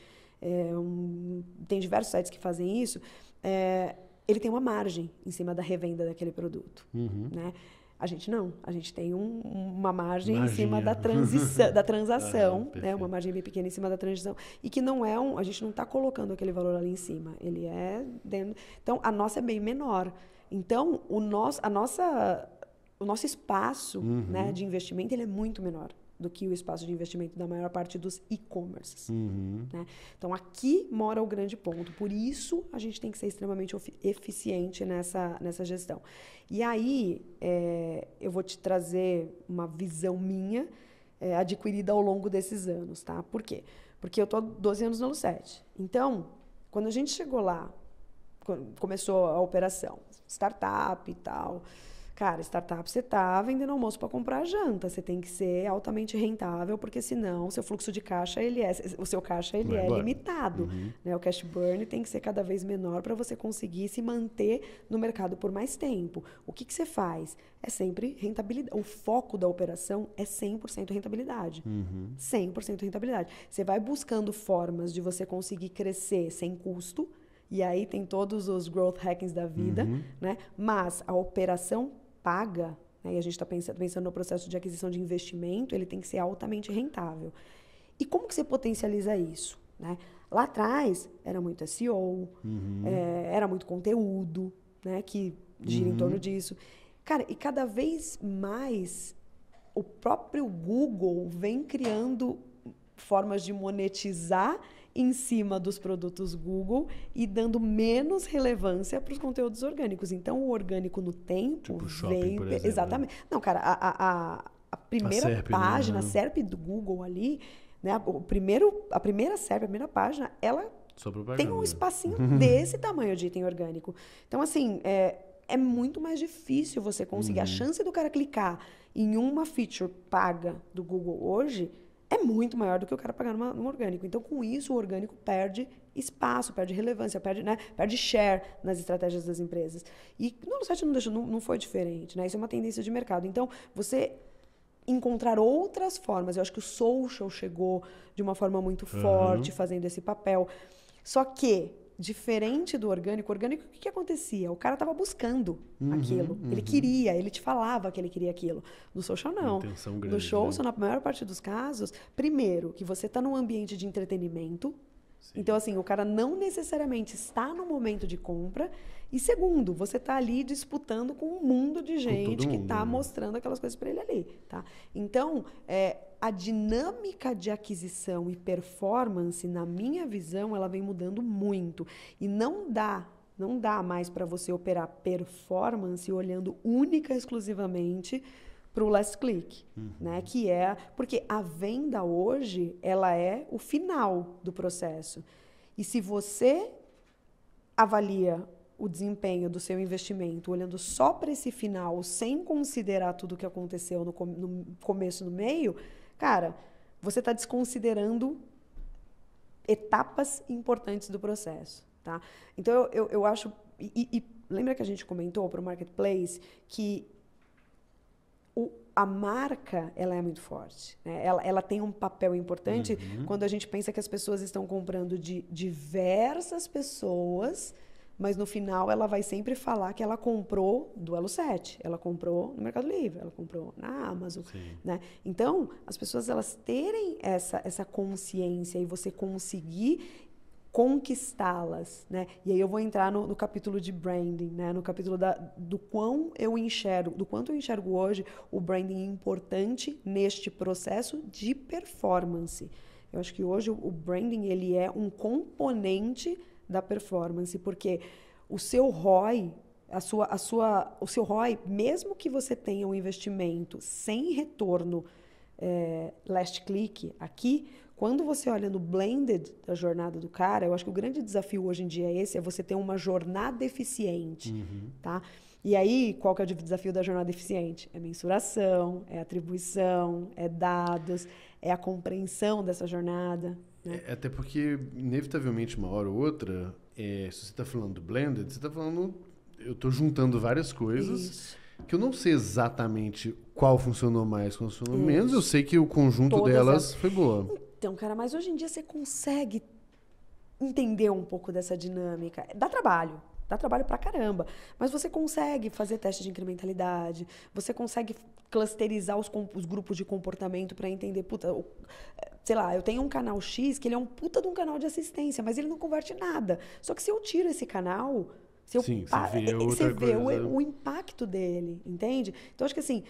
[SPEAKER 2] é, um, tem diversos sites que fazem isso, é, ele tem uma margem em cima da revenda daquele produto. Uhum. Né? A gente não, a gente tem um, uma margem em cima da, transição, da ah, transação, ah, né? uma margem bem pequena em cima da transição, e que não é um, a gente não está colocando aquele valor ali em cima, ele é dentro, então a nossa é bem menor. Então o nosso, a nossa, o nosso espaço né, uhum. né, de investimento ele é muito menor do que o espaço de investimento da maior parte dos e-commerces. Uhum. Né? Então, aqui mora o grande ponto. Por isso, a gente tem que ser extremamente eficiente nessa, nessa gestão. E aí, é, eu vou te trazer uma visão minha é, adquirida ao longo desses anos. Tá? Por quê? Porque eu estou 12 anos no Lucete. Então, quando a gente chegou lá, começou a operação, startup e tal Cara, startup você tá vendendo almoço para comprar janta, você tem que ser altamente rentável, porque senão seu fluxo de caixa ele é, o seu caixa ele é, é limitado, uhum. né? O cash burn tem que ser cada vez menor para você conseguir se manter no mercado por mais tempo. O que que você faz? É sempre rentabilidade. O foco da operação é 100% rentabilidade. Uhum. 100% rentabilidade. Você vai buscando formas de você conseguir crescer sem custo, e aí tem todos os growth hackings da vida, uhum. né? Mas a operação paga, né, e a gente está pensando, pensando no processo de aquisição de investimento, ele tem que ser altamente rentável. E como que você potencializa isso? Né? Lá atrás, era muito SEO, uhum. é, era muito conteúdo né, que gira uhum. em torno uhum. disso. Cara, e cada vez mais o próprio Google vem criando formas de monetizar em cima dos produtos Google e dando menos relevância para os conteúdos orgânicos. Então, o orgânico no tempo tipo shopping, vem. Exemplo, né? Exatamente. Né? Não, cara, a, a, a primeira a SERP, né? página, né? a SERP do Google ali, né? O primeiro, a primeira SERP, a primeira página, ela
[SPEAKER 3] tem um espacinho desse
[SPEAKER 2] tamanho de item orgânico. Então, assim, é, é muito mais difícil você conseguir. Uhum. A chance do cara clicar em uma feature paga do Google hoje é muito maior do que o cara pagar numa, num orgânico. Então, com isso, o orgânico perde espaço, perde relevância, perde, né, perde share nas estratégias das empresas. E no 7 não, deixou, não, não foi diferente. Né? Isso é uma tendência de mercado. Então, você encontrar outras formas. Eu acho que o social chegou de uma forma muito uhum. forte, fazendo esse papel. Só que diferente do orgânico, orgânico, o que, que acontecia? O cara estava buscando uhum, aquilo. Uhum. Ele queria, ele te falava que ele queria aquilo. No social, não. Grande, no show, né? na maior parte dos casos, primeiro, que você está num ambiente de entretenimento. Sim. Então, assim, o cara não necessariamente está no momento de compra. E segundo, você está ali disputando com um mundo de gente mundo, que está né? mostrando aquelas coisas para ele ali, tá? Então, é, a dinâmica de aquisição e performance, na minha visão, ela vem mudando muito. E não dá não dá mais para você operar performance olhando única e exclusivamente para o last click, uhum. né? Que é porque a venda hoje ela é o final do processo. E se você avalia o desempenho do seu investimento olhando só para esse final, sem considerar tudo o que aconteceu no, no começo, no meio, Cara, você está desconsiderando etapas importantes do processo, tá? Então, eu, eu, eu acho... E, e, lembra que a gente comentou para o Marketplace que o, a marca ela é muito forte. Né? Ela, ela tem um papel importante uhum. quando a gente pensa que as pessoas estão comprando de diversas pessoas mas no final ela vai sempre falar que ela comprou do Elo 7, ela comprou no Mercado Livre, ela comprou na Amazon, Sim. né? Então, as pessoas elas terem essa essa consciência e você conseguir conquistá-las, né? E aí eu vou entrar no, no capítulo de branding, né? No capítulo da, do quão eu enxergo, do quanto eu enxergo hoje o branding importante neste processo de performance. Eu acho que hoje o branding ele é um componente da performance, porque o seu ROI, a sua, a sua, o seu ROI, mesmo que você tenha um investimento sem retorno é, last click aqui, quando você olha no blended da jornada do cara, eu acho que o grande desafio hoje em dia é esse, é você ter uma jornada eficiente, uhum. tá? E aí, qual que é o desafio da jornada eficiente? É mensuração, é atribuição, é dados, é a compreensão dessa jornada,
[SPEAKER 1] né? É, até porque, inevitavelmente, uma hora ou outra, é, se você está falando do blended, você está falando. Eu estou juntando várias coisas. Isso que eu não sei exatamente qual funcionou mais, qual funcionou Isso. menos. Eu sei que o conjunto Todas delas as... foi boa.
[SPEAKER 2] Então, cara, mas hoje em dia você consegue entender um pouco dessa dinâmica. Dá trabalho. Dá trabalho pra caramba. Mas você consegue fazer teste de incrementalidade, você consegue clusterizar os, os grupos de comportamento para entender, puta, o, sei lá, eu tenho um canal X que ele é um puta de um canal de assistência, mas ele não converte nada. Só que se eu tiro esse canal, se eu Sim, pa... É, é, você vê, você vê o, o, impacto dele, entende? Então acho que assim,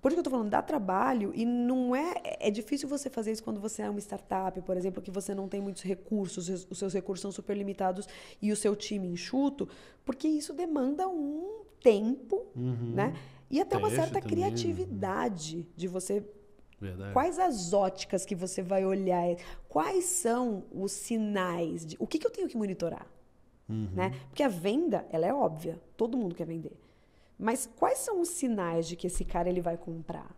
[SPEAKER 2] por isso que eu estou falando, dá trabalho e não é é difícil você fazer isso quando você é uma startup, por exemplo, que você não tem muitos recursos, os seus recursos são super limitados e o seu time enxuto, porque isso demanda um tempo, uhum. né? E até uma certa também, né? criatividade né? de você. Verdade. Quais as óticas que você vai olhar? Quais são os sinais? De, o que, que eu tenho que monitorar? Uhum. Né? Porque a venda, ela é óbvia. Todo mundo quer vender. Mas quais são os sinais de que esse cara ele vai comprar?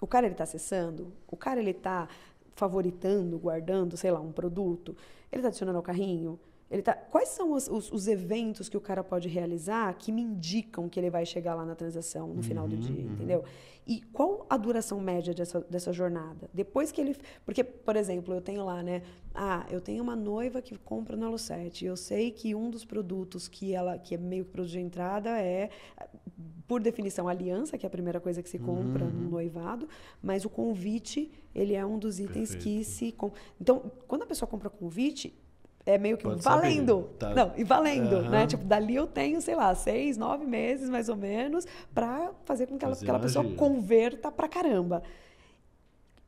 [SPEAKER 2] O cara ele está acessando? O cara ele está favoritando, guardando, sei lá, um produto? Ele está adicionando ao carrinho? Ele tá, quais são os, os, os, eventos que o cara pode realizar que me indicam que ele vai chegar lá na transação no uhum, final do uhum, dia, uhum. entendeu? E qual a duração média dessa, dessa jornada? Depois que ele. Porque, por exemplo, eu tenho lá, né? Ah, eu tenho uma noiva que compra no Alucete. Eu sei que um dos produtos que ela, que é meio que produto de entrada, é, por definição, aliança, que é a primeira coisa que se compra uhum. no noivado, mas o convite, ele é um dos itens Perfeito. que se. Então, quando a pessoa compra convite, é meio que Pode valendo. Tá. Não, e valendo, uhum. né? Tipo, dali eu tenho, sei lá, seis, nove meses mais ou menos para fazer com que ela, aquela pessoa converta pra caramba.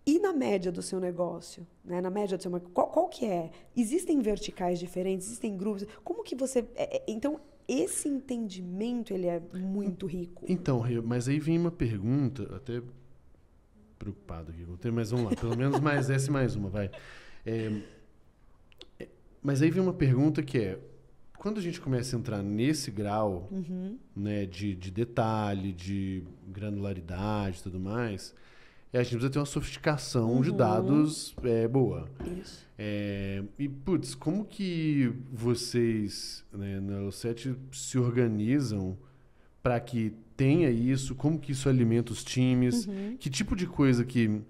[SPEAKER 2] E na média do seu negócio, né? Na média do seu negócio, qual, qual, que é? Existem verticais diferentes, existem grupos. Como que você? É, é então esse entendimento ele é muito rico.
[SPEAKER 1] Então, mas aí vem uma pergunta, até preocupado aqui, vou ter mais um lá, pelo menos mais essa e mais uma, vai. É, mas aí vem uma pergunta que é: quando a gente começa a entrar nesse grau uhum. né, de, de detalhe, de granularidade e tudo mais, é, a gente precisa ter uma sofisticação uhum. de dados é, boa. Isso. É, e, putz, como que vocês né, na L7 se organizam para que tenha isso? Como que isso alimenta os times? Uhum. Que tipo de coisa que.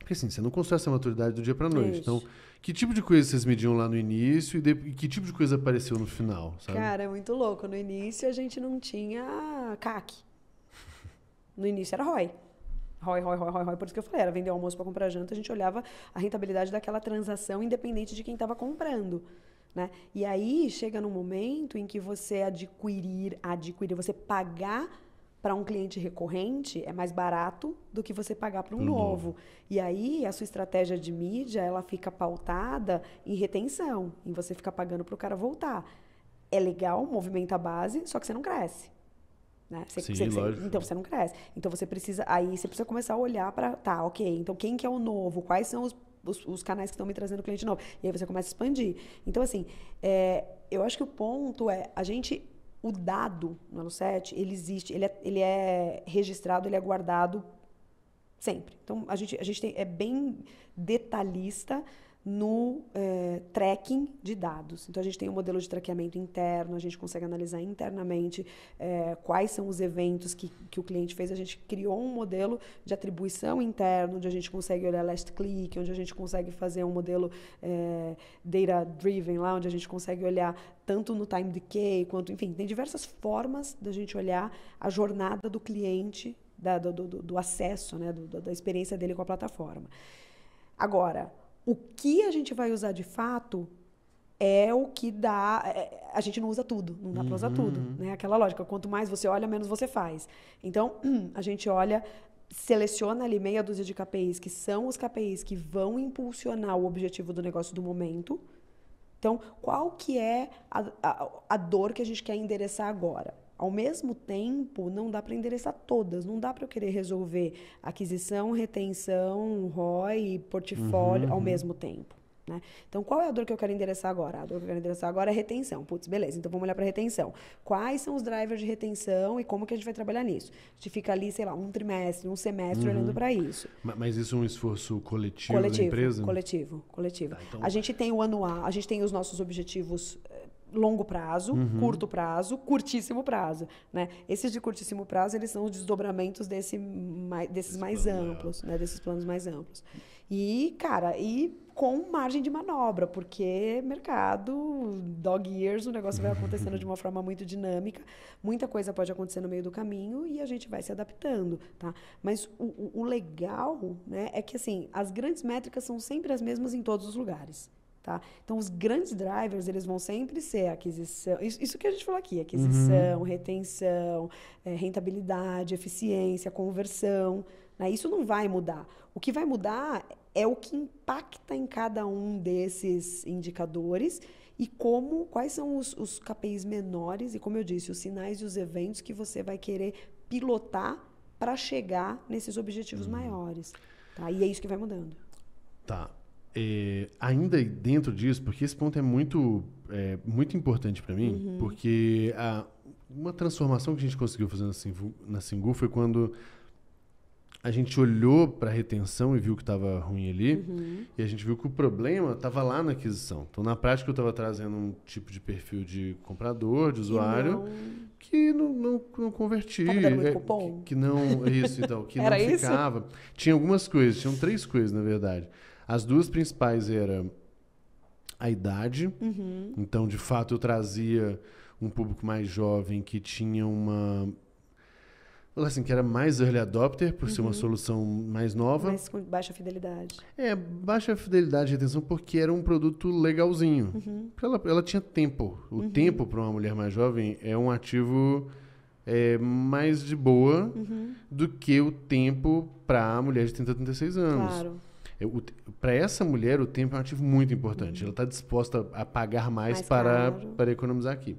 [SPEAKER 1] Porque assim, você não constrói essa maturidade do dia para noite. Isso. Então que tipo de coisa vocês mediam lá no início e, de, e que tipo de coisa apareceu no final? Sabe? Cara,
[SPEAKER 2] é muito louco. No início a gente não tinha CAC. No início era ROI. ROI, ROI, ROI, ROI, Por isso que eu falei, era vender almoço para comprar janta, a gente olhava a rentabilidade daquela transação independente de quem estava comprando. Né? E aí chega no momento em que você adquirir, adquirir, você pagar para um cliente recorrente é mais barato do que você pagar para um uhum. novo. E aí a sua estratégia de mídia ela fica pautada em retenção, em você ficar pagando para o cara voltar. É legal, movimenta a base, só que você não cresce. Né? Você, Sim, você, você, então você não cresce. Então você precisa. Aí você precisa começar a olhar para. Tá, ok. Então quem que é o novo? Quais são os, os, os canais que estão me trazendo cliente novo? E aí você começa a expandir. Então, assim, é, eu acho que o ponto é a gente o dado no ano 7 ele existe, ele é, ele é registrado, ele é guardado sempre. Então, a gente, a gente tem, é bem detalhista no é, tracking de dados. Então, a gente tem um modelo de traqueamento interno, a gente consegue analisar internamente é, quais são os eventos que, que o cliente fez. A gente criou um modelo de atribuição interno, onde a gente consegue olhar last click, onde a gente consegue fazer um modelo é, data-driven, lá onde a gente consegue olhar tanto no time decay quanto, enfim, tem diversas formas da gente olhar a jornada do cliente, da, do, do, do, acesso, né, do, da experiência dele com a plataforma. Agora, o que a gente vai usar de fato é o que dá. É, a gente não usa tudo, não dá uhum. para usar tudo. Né? Aquela lógica: quanto mais você olha, menos você faz. Então, a gente olha, seleciona ali meia dúzia de KPIs, que são os KPIs que vão impulsionar o objetivo do negócio do momento. Então, qual que é a, a, a dor que a gente quer endereçar agora? Ao mesmo tempo, não dá para endereçar todas, não dá para eu querer resolver aquisição, retenção, ROI, portfólio uhum, ao uhum. mesmo tempo. Né? Então, qual é a dor que eu quero endereçar agora? A dor que eu quero endereçar agora é retenção. Putz, beleza, então vamos olhar para retenção. Quais são os drivers de retenção e como que a gente vai trabalhar nisso? A gente fica ali, sei lá, um trimestre, um semestre uhum. olhando para isso.
[SPEAKER 1] Mas isso é um esforço coletivo, coletivo da empresa? Coletivo,
[SPEAKER 2] coletivo. Tá, então... A gente tem o anual, a gente tem os nossos objetivos eh, longo prazo, uhum. curto prazo, curtíssimo prazo, né? Esses de curtíssimo prazo, eles são os desdobramentos desse, mais, desses Esse mais amplos, maior. né? Desses planos mais amplos. E, cara, e com margem de manobra, porque mercado, dog years, o negócio vai acontecendo de uma forma muito dinâmica, muita coisa pode acontecer no meio do caminho e a gente vai se adaptando, tá? Mas o, o legal, né, é que, assim, as grandes métricas são sempre as mesmas em todos os lugares. Tá? Então, os grandes drivers, eles vão sempre ser aquisição. Isso, isso que a gente falou aqui, uhum. aquisição, uhum. retenção, é, rentabilidade, eficiência, conversão. Né? Isso não vai mudar. O que vai mudar é o que impacta em cada um desses indicadores e como, quais são os, os KPIs menores e, como eu disse, os sinais e os eventos que você vai querer pilotar para chegar nesses objetivos uhum. maiores. Tá? E é isso que vai mudando.
[SPEAKER 1] Tá. É, ainda dentro disso, porque esse ponto é muito, é, muito importante para mim, uhum. porque a, uma transformação que a gente conseguiu fazer na Singu, foi quando a gente olhou para a retenção e viu que estava ruim ali, uhum. e a gente viu que o problema estava lá na aquisição. Então, na prática, eu estava trazendo um tipo de perfil de comprador, de usuário, não... que não, não, não convertia. É, que, que, não. Isso, então, que Era não ficava. Isso? Tinha algumas coisas, tinham três coisas, na verdade. As duas principais era a idade. Uhum. Então, de fato, eu trazia um público mais jovem que tinha uma assim, que era mais early adopter, por uhum. ser uma uhum. solução mais nova. Mas com baixa fidelidade. É, baixa fidelidade e atenção, porque era um produto legalzinho. Uhum. Ela, ela tinha tempo. O uhum. tempo para uma mulher mais jovem é um ativo é, mais de boa uhum. do que o tempo para a mulher de 30 a 36 anos. Claro. Para essa mulher, o tempo é um ativo muito importante. Uhum. Ela está disposta a pagar mais, mais para, caro. para economizar aqui.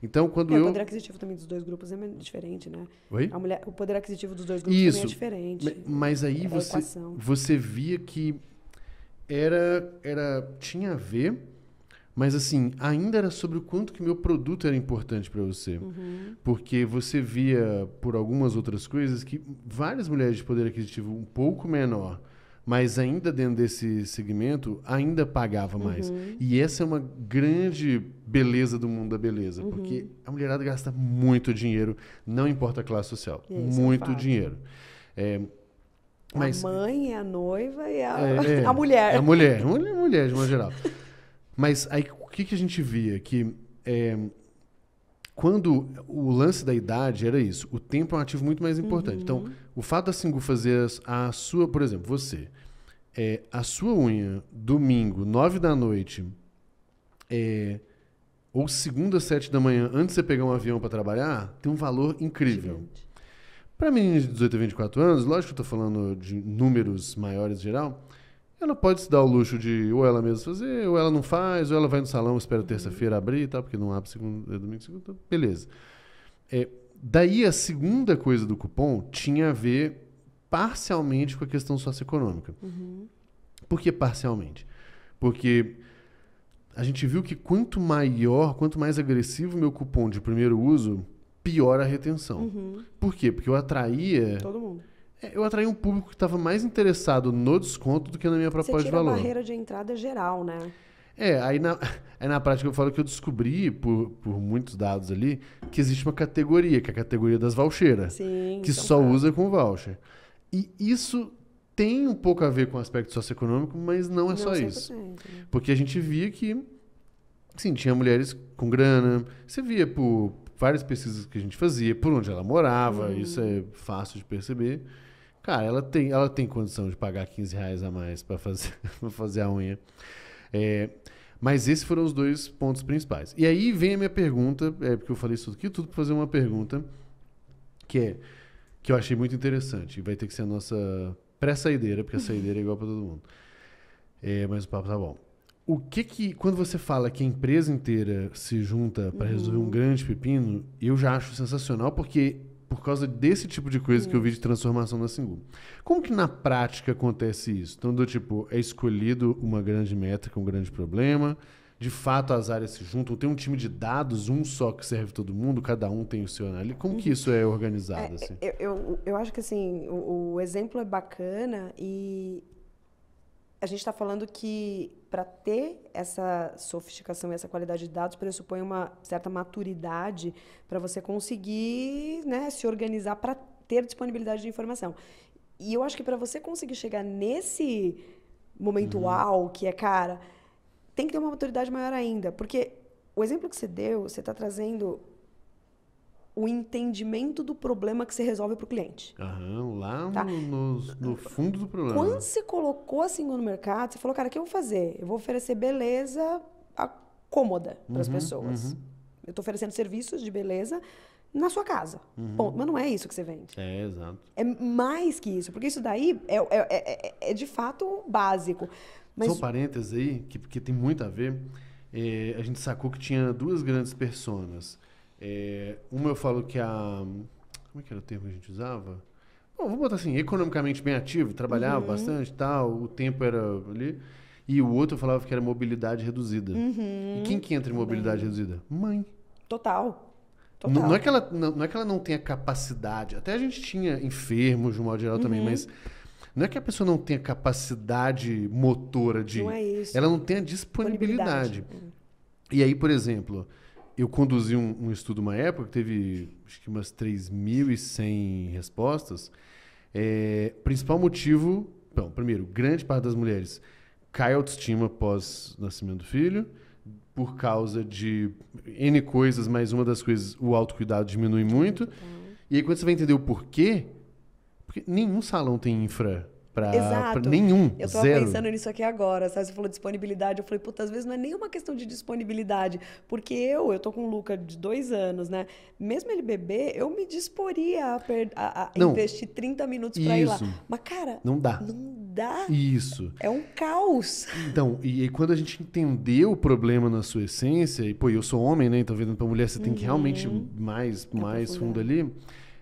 [SPEAKER 1] Então, quando é, eu... O poder
[SPEAKER 2] aquisitivo também dos dois grupos é diferente, né?
[SPEAKER 1] Oi? A mulher, o poder
[SPEAKER 2] aquisitivo dos dois grupos é Isso. é diferente. Mas aí é você, você
[SPEAKER 1] via que era, era tinha a ver, mas assim, ainda era sobre o quanto que meu produto era importante para você. Uhum. Porque você via, por algumas outras coisas, que várias mulheres de poder aquisitivo um pouco menor mas ainda dentro desse segmento, ainda pagava mais. Uhum. E essa é uma grande beleza do mundo da beleza, uhum. porque a mulherada gasta muito dinheiro, não importa a classe social, Isso é muito é dinheiro. É, mas, a
[SPEAKER 2] mãe, a noiva e a, é, é. a mulher. A mulher,
[SPEAKER 1] mulher, mulher de uma geral. mas aí o que, que a gente via? Que é, quando o lance da idade era isso, o tempo é um ativo muito mais importante. Então, uhum. Então, o fato da Singu fazer a sua, por exemplo, você, é, a sua unha, domingo, nove da noite, é, ou segunda, sete da manhã, antes de você pegar um avião para trabalhar, tem um valor incrível. Para meninos de 18 a 24 anos, lógico que eu estou falando de números maiores em geral, ela pode se dar o luxo de ou ela mesma fazer, ou ela não faz, ou ela vai no salão, espera uhum. terça-feira abrir e tal, porque não abre segunda, é domingo, segunda, então, beleza. É, daí a segunda coisa do cupom tinha a ver parcialmente com a questão socioeconômica. Uhum. Por que parcialmente? Porque a gente viu que quanto maior, quanto mais agressivo o meu cupom de primeiro uso, pior a retenção. Uhum. Por quê? Porque eu atraía... Todo mundo é, eu atraí um público que estava mais interessado no desconto do que na minha proposta de valor. a barreira
[SPEAKER 2] de entrada geral, né?
[SPEAKER 1] É, aí na, aí na prática eu falo que eu descobri, por, por muitos dados ali, que existe uma categoria, que é a categoria das voucheiras, Sim, que então só tá. usa com voucher. E isso tem um pouco a ver com o aspecto socioeconômico, mas não é não só isso. Porque a gente via que, sim, tinha mulheres com grana, você via por várias pesquisas que a gente fazia, por onde ela morava, hum. isso é fácil de perceber. Cara, ela tem, ela tem condição de pagar 15 reais a mais para fazer, pra fazer a unha. É, mas esses foram os dois pontos principais. E aí vem a minha pergunta, é, porque eu falei isso aqui tudo para fazer uma pergunta que é que eu achei muito interessante. Vai ter que ser a nossa pré-saideira, porque a saideira é igual para todo mundo. É, mas o papo tá bom. O que que quando você fala que a empresa inteira se junta para resolver uhum. um grande pepino, eu já acho sensacional porque por causa desse tipo de coisa Sim. que eu vi de transformação da Singu. Como que na prática acontece isso? Então, do tipo, é escolhido uma grande métrica, um grande problema, de fato as áreas se juntam, tem um time de dados, um só que serve todo mundo, cada um tem o seu ali. Como que isso é organizado? É, assim? eu,
[SPEAKER 2] é, eu, eu, acho que assim, o, o exemplo é bacana e a gente está falando que para ter essa sofisticação e essa qualidade de dados pressupõe uma certa maturidade para você conseguir né, se organizar para ter disponibilidade de informação. E eu acho que para você conseguir chegar nesse momento uhum. uau, que é, cara, tem que ter uma maturidade maior ainda. Porque o exemplo que você deu, você está trazendo o entendimento do problema que você resolve para o cliente.
[SPEAKER 1] Aham, lá tá? no, no, fundo do problema. Quando
[SPEAKER 2] você colocou assim no mercado, você falou, cara, o que eu vou fazer? Eu vou oferecer beleza cômoda para uhum, as pessoas. Uhum. Eu estou oferecendo serviços de beleza na sua casa. Uhum. Bom, mas não é isso que você vende. É, exato. É mais que isso, porque isso daí é, é, é, é, é de fato básico. Mas... Só um
[SPEAKER 1] parênteses aí, que, que tem muito a ver. É, a gente sacou que tinha duas grandes personas é, uma eu falo que é a. Como é que era o termo que a gente usava? Bom, vou botar assim, economicamente bem ativo, trabalhava uhum. bastante tal, o tempo era ali. E o outro eu falava que era mobilidade reduzida. Uhum. E quem que entra em mobilidade uhum. reduzida?
[SPEAKER 2] Mãe. Total.
[SPEAKER 1] Total. Não, não, é que ela, não, não, é que ela não tenha capacidade. Até a gente tinha enfermos, de um modo geral, também, uhum. mas não é que a pessoa não tenha capacidade motora de. Não é isso. Ela não tem a disponibilidade. E aí, por exemplo, eu conduzi um, um, estudo uma época que teve acho que umas 3.100 respostas. É, principal motivo, bom, primeiro, grande parte das mulheres cai a autoestima pós nascimento do filho, por causa de N coisas, mas uma das coisas, o autocuidado diminui muito. Então. E aí quando você vai entender o porquê, porque nenhum salão tem infra Exato. nenhum. Eu tava zero. pensando
[SPEAKER 2] nisso aqui agora, sabe? Você falou disponibilidade. Eu falei, puta, às vezes não é nenhuma questão de disponibilidade. Porque eu, eu tô com o Luca de dois anos, né? Mesmo ele bebê, eu me disporia a, per... a, a investir 30 minutos pra ir lá. Mas, cara,
[SPEAKER 1] não dá. Não dá. Isso. É um caos. Então, e, e, quando a gente entendeu o problema na sua essência, e pô, eu sou homem, né? Então, vendo pra mulher, você uhum. tem que realmente uhum. mais, mais fundo é. ali.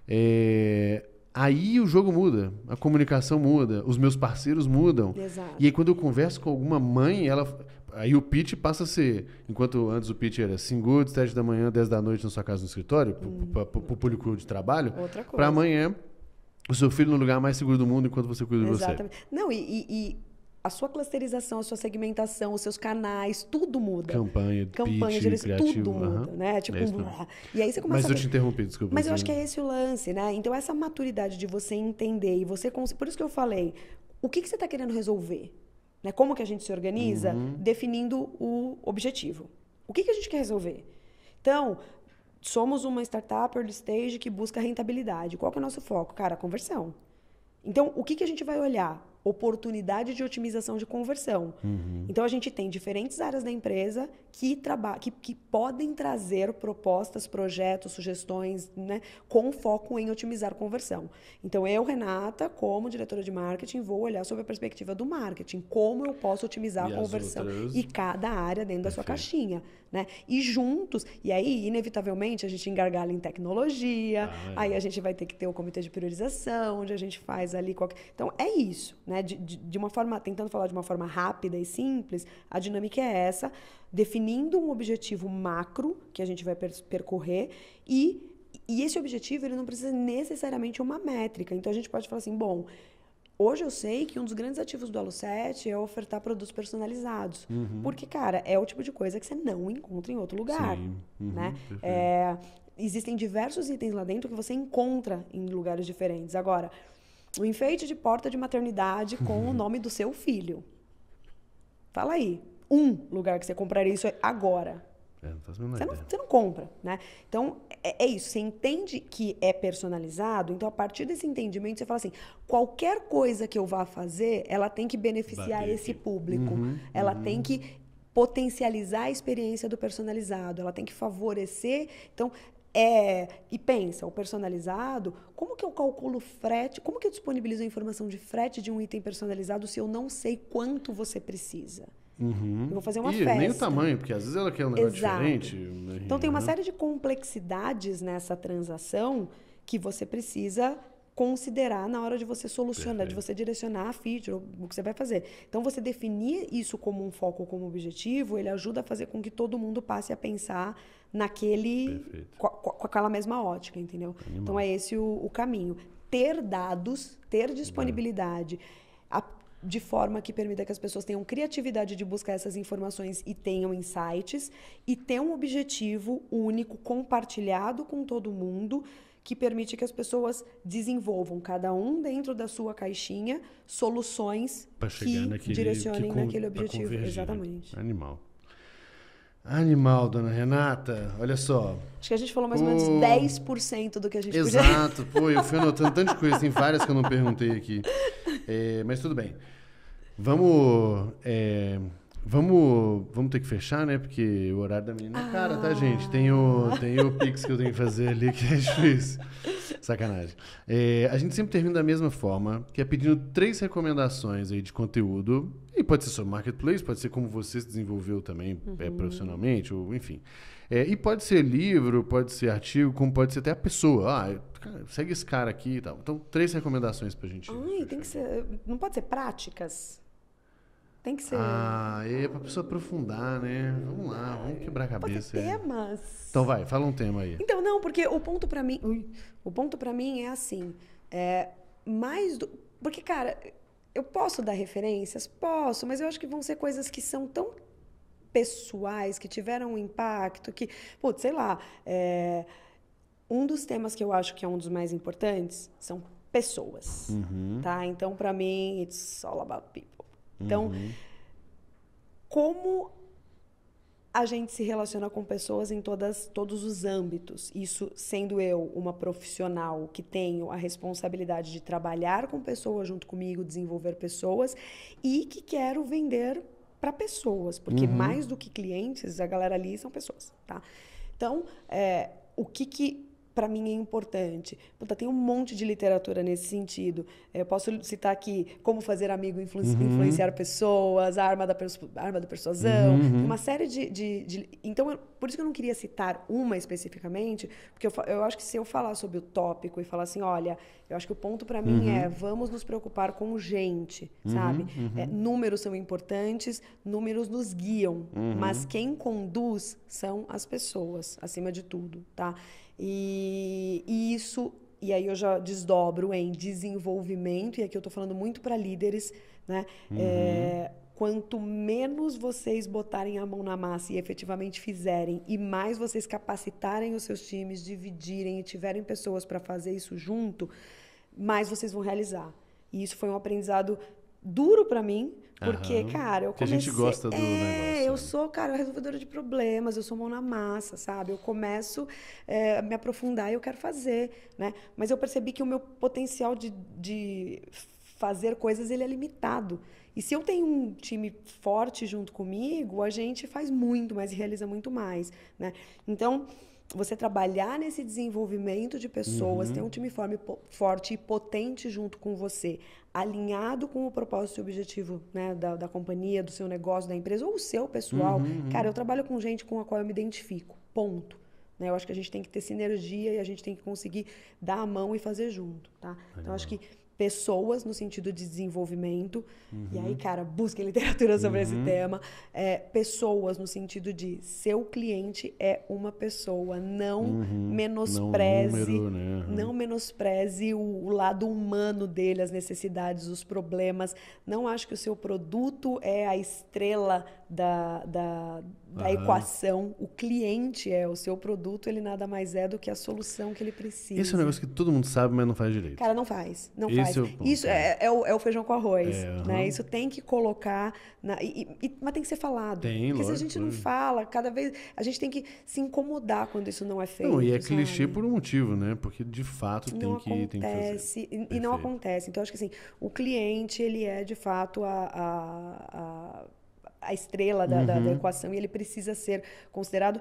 [SPEAKER 1] É Aí o jogo muda, a comunicação muda, os meus parceiros mudam. Exato. E aí quando eu converso com alguma mãe, ela aí o pitch passa a ser, enquanto antes o pitch era 5 de 7 da manhã, 10 da noite na sua casa no escritório, hum. para o público de trabalho, para amanhã é, o seu filho no lugar mais seguro do mundo enquanto você cuida Exatamente. de
[SPEAKER 2] você. Não, e, e, a sua clusterização, a sua segmentação, os seus canais, tudo muda. Campanha, campanha, pitch, criativo, tudo muda, uh -huh. né? É tipo, é e aí você começa Mas eu te interrompi, desculpa. Mas eu acho que é esse o lance, né? Então essa maturidade de você entender e você conseguir, por isso que eu falei, o que, que você está querendo resolver? Né? Como que a gente se organiza? Uhum. Definindo o objetivo. O que, que a gente quer resolver? Então, somos uma startup early stage que busca rentabilidade. Qual que é o nosso foco? Cara, conversão. Então, o que, que a gente vai olhar? oportunidade de otimização de conversão. Uhum. Então a gente tem diferentes áreas da empresa que, que, que podem trazer propostas, projetos, sugestões, né, com foco em otimizar conversão. Então eu, Renata, como diretora de marketing, vou olhar sobre a perspectiva do marketing, como eu posso otimizar e a conversão outras? e cada área dentro Perfeito. da sua caixinha, né? E juntos, e aí, inevitavelmente, a gente engargala em tecnologia, ah, é. aí a gente vai ter que ter o comitê de priorização, onde a gente faz ali qualquer. Então, é isso, né? De, de, de uma forma, tentando falar de uma forma rápida e simples, a dinâmica é essa, definindo um objetivo macro que a gente vai per percorrer e. E esse objetivo ele não precisa necessariamente uma métrica. Então a gente pode falar assim, bom, Hoje eu sei que um dos grandes ativos do Alu7 é ofertar produtos personalizados. Uhum. Porque, cara, é o tipo de coisa que você não encontra em outro lugar. Sim. Uhum, né? É, existem diversos itens lá dentro que você encontra em lugares diferentes. Agora, o enfeite de porta de maternidade com o nome do seu filho. Fala aí. Um lugar que você compraria isso agora.
[SPEAKER 3] É, não você, não, você
[SPEAKER 2] não compra, né? Então, é, é isso, você entende que é personalizado, então a partir desse entendimento você fala assim: qualquer coisa que eu vá fazer, ela tem que beneficiar Bater. esse público, uhum, ela uhum. tem que potencializar a experiência do personalizado, ela tem que favorecer. Então, é, e pensa, o personalizado, como que eu calculo frete? Como que eu disponibilizo a informação de frete de um item personalizado se eu não sei quanto você precisa?
[SPEAKER 1] Uhum. Eu vou fazer uma e festa. nem o tamanho, porque às vezes ela quer um negócio Exato. diferente. Então tem uma né? série
[SPEAKER 2] de complexidades nessa transação que você precisa considerar na hora de você solucionar, Perfeito. de você direcionar a feature, o que você vai fazer. Então você definir isso como um foco, como objetivo, ele ajuda a fazer com que todo mundo passe a pensar naquele com, com, aquela mesma ótica, entendeu? Animal. Então é esse o, o caminho. Ter dados, ter disponibilidade, a, de forma que permita que as pessoas tenham criatividade de buscar essas informações e tenham insights e ter um objetivo único compartilhado com todo mundo que permite que as pessoas desenvolvam cada um dentro da sua caixinha soluções que naquele, direcionem que naquele objetivo, né? exatamente.
[SPEAKER 1] Animal. Animal, dona Renata, olha só.
[SPEAKER 2] Acho que a gente falou mais ou menos oh, 10% do que a gente Exato,
[SPEAKER 1] podia. pô, eu fui anotando tantas coisas, tem várias que eu não perguntei aqui. É, mas tudo bem. Vamos. É, vamos, vamos ter que fechar, né? Porque o horário da menina é tá, ah. cara, tá, gente? Tem o, tem o Pix que eu tenho que fazer ali, que é difícil. Sacanagem. É, a gente sempre termina da mesma forma, que é pedindo três recomendações aí de conteúdo. E pode ser sobre marketplace, pode ser como você se desenvolveu também é, uhum. é, profissionalmente, ou enfim. É, e pode ser livro, pode ser artigo, como pode ser até a pessoa. Ah, cara, segue esse cara aqui e tal. Então, três recomendações pra gente.
[SPEAKER 2] Ai, fechar. tem que ser. Não pode ser práticas? Tem que ser. Ah,
[SPEAKER 1] é pra pessoa aprofundar, né? Vamos lá, vamos quebrar a cabeça. Pode
[SPEAKER 2] temas. Aí.
[SPEAKER 1] Então vai, fala um tema aí.
[SPEAKER 2] Então, não, porque o ponto para mim. Ui, o ponto para mim é assim. É mais do. Porque, cara, eu posso dar referências? Posso, mas eu acho que vão ser coisas que são tão pessoais, que tiveram um impacto, que. Putz, sei lá. É, um dos temas que eu acho que é um dos mais importantes são pessoas, uhum. tá? Então, para mim, it's all about people. Então, uhum. como a gente se relaciona com pessoas em todas, todos os âmbitos. Isso sendo eu uma profissional que tenho a responsabilidade de trabalhar com pessoas junto comigo, desenvolver pessoas e que quero vender para pessoas, porque uhum. mais do que clientes, a galera ali são pessoas, tá? Então, é, o que que para mim é importante. Puta, tem um monte de literatura nesse sentido. É, eu posso citar aqui Como Fazer Amigo influ uhum. Influenciar Pessoas, A Arma da, Arma da Persuasão, uhum. uma série de... de, de... Então, eu, por isso que eu não queria citar uma especificamente, porque eu, eu, acho que se eu falar sobre o tópico e falar assim, olha, eu acho que o ponto para uhum. mim é uhum. vamos nos preocupar com gente, uhum, sabe? Uhum. É, números são importantes, números nos guiam, mas quem conduz são as pessoas, acima de tudo, tá? E, e isso, e aí eu já desdobro em desenvolvimento, e aqui eu estou falando muito para líderes, né? Uhum. É, quanto menos vocês botarem a mão na massa e efetivamente fizerem, e mais vocês capacitarem os seus times, dividirem e tiverem pessoas para fazer isso junto, mais vocês vão realizar. E isso foi um aprendizado duro para mim, porque, cara, eu comecei... Que a gente gosta do é, negócio. eu é. sou, cara, resolvedora de problemas, eu sou mão na massa, sabe? Eu começo é, a me aprofundar e eu quero fazer, né? Mas eu percebi que o meu potencial de, de fazer coisas, ele é limitado. E se eu tenho um time forte junto comigo, a gente faz muito mais e realiza muito mais, né? Então você trabalhar nesse desenvolvimento de pessoas, uhum. ter um time forme, forte e potente junto com você, alinhado com o propósito e objetivo né, da, da companhia, do seu negócio, da empresa ou o seu pessoal. Uhum, uhum. Cara, eu trabalho com gente com a qual eu me identifico. Ponto. Né, eu acho que a gente tem que ter sinergia e a gente tem que conseguir dar a mão e fazer junto, tá? Então, acho que pessoas no sentido de desenvolvimento. Uhum. E aí, uhum. cara, busque literatura sobre uhum. esse tema. É, pessoas no sentido de seu cliente é uma pessoa. Não uhum. É menospreze. Não, número, né? Uhum. não menospreze o, o, lado humano dele, as necessidades, os problemas. Não acho que o seu produto é a estrela da, da, da equação. O cliente é, o seu produto, ele nada mais é do que a solução que ele precisa. Esse é um negócio que
[SPEAKER 1] todo mundo sabe, mas não faz direito.
[SPEAKER 2] Cara, não faz. Não Esse faz. É ponto, Isso é. é, é, o, é, o, feijão com arroz. Uhum. né? Isso tem que colocar. Na, e, e, mas tem que ser falado. Tem, Porque lógico, se a gente não é. fala, cada vez. A gente tem que se incomodar quando isso não é feito. Não, e é sabe? clichê
[SPEAKER 1] por um motivo, né? Porque de fato tem que, tem que
[SPEAKER 2] fazer. E, e não acontece. Então, acho que assim, o cliente, ele é de fato a, a, a a estrela da, uhum. da, da uhum. equação e ele precisa ser considerado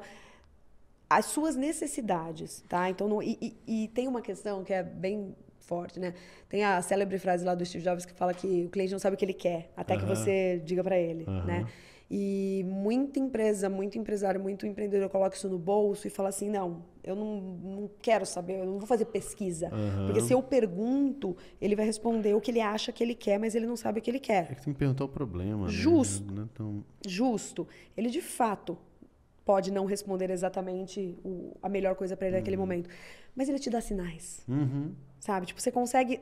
[SPEAKER 2] as suas necessidades, tá? Então, no, e, e, e, tem uma questão que é bem forte, né? Tem a célebre frase lá do Steve Jobs que fala que o cliente não sabe o que ele quer até uhum. que você diga para ele, uhum. né? E muita empresa, muito empresário, muito empreendedor coloca isso no bolso e fala assim, não, eu não, não quero saber, eu não vou fazer pesquisa. Uhum. Porque se eu pergunto, ele vai responder o que ele acha que ele quer, mas ele não sabe o que ele quer. É
[SPEAKER 1] que tem que perguntar o problema. Né? Justo. Né? É tão...
[SPEAKER 2] Justo. Ele de fato pode não responder exatamente o, a melhor coisa para ele uhum. naquele momento. Mas ele te dá sinais. Uhum. Sabe? Tipo, você consegue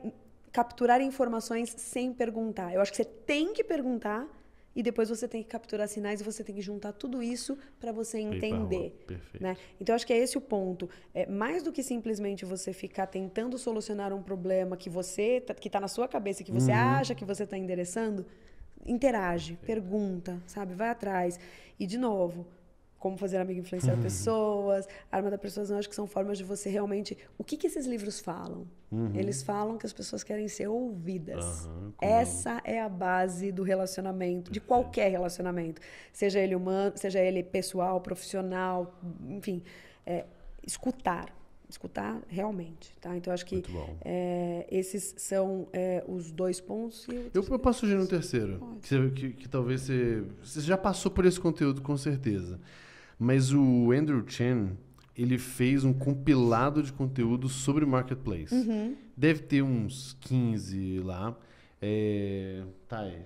[SPEAKER 2] capturar informações sem perguntar. Eu acho que você tem que perguntar e depois você tem que capturar sinais e você tem que juntar tudo isso para você entender. Perfeito. Né? Então, acho que é esse o ponto. É, mais do que simplesmente você ficar tentando solucionar um problema que você tá, que está na sua cabeça, que você uhum. acha que você está endereçando, interage, Perfeito. pergunta, sabe? Vai atrás. E, de novo, como Fazer Amigo Influenciar uhum. Pessoas, Arma da não acho que são formas de você realmente. O que, que esses livros falam? Uhum. Eles falam que as pessoas querem ser ouvidas. Uhum, Essa é a base do relacionamento, de qualquer relacionamento. Seja ele humano, seja ele pessoal, profissional, enfim. É, escutar escutar realmente, tá? Então acho que é, esses são é, os dois pontos.
[SPEAKER 1] Eu, eu, posso sugerir um terceiro, que, que, que, talvez você, você já passou por esse conteúdo com certeza, mas o Andrew Chen, ele fez um compilado de conteúdo sobre marketplace. Uhum. Deve ter uns 15 lá. É... Tá aí.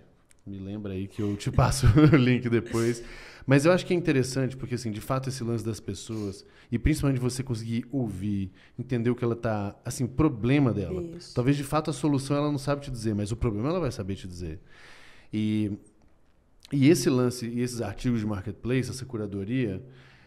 [SPEAKER 1] Me lembra aí que eu te passo o link depois. Mas eu acho que é interessante, porque, assim, de fato, esse lance das pessoas, e principalmente você conseguir ouvir, entender o que ela tá. Assim, o problema dela. Isso. Talvez, de fato, a solução ela não sabe te dizer, mas o problema ela vai saber te dizer. E e esse lance, e esses artigos de marketplace, essa curadoria,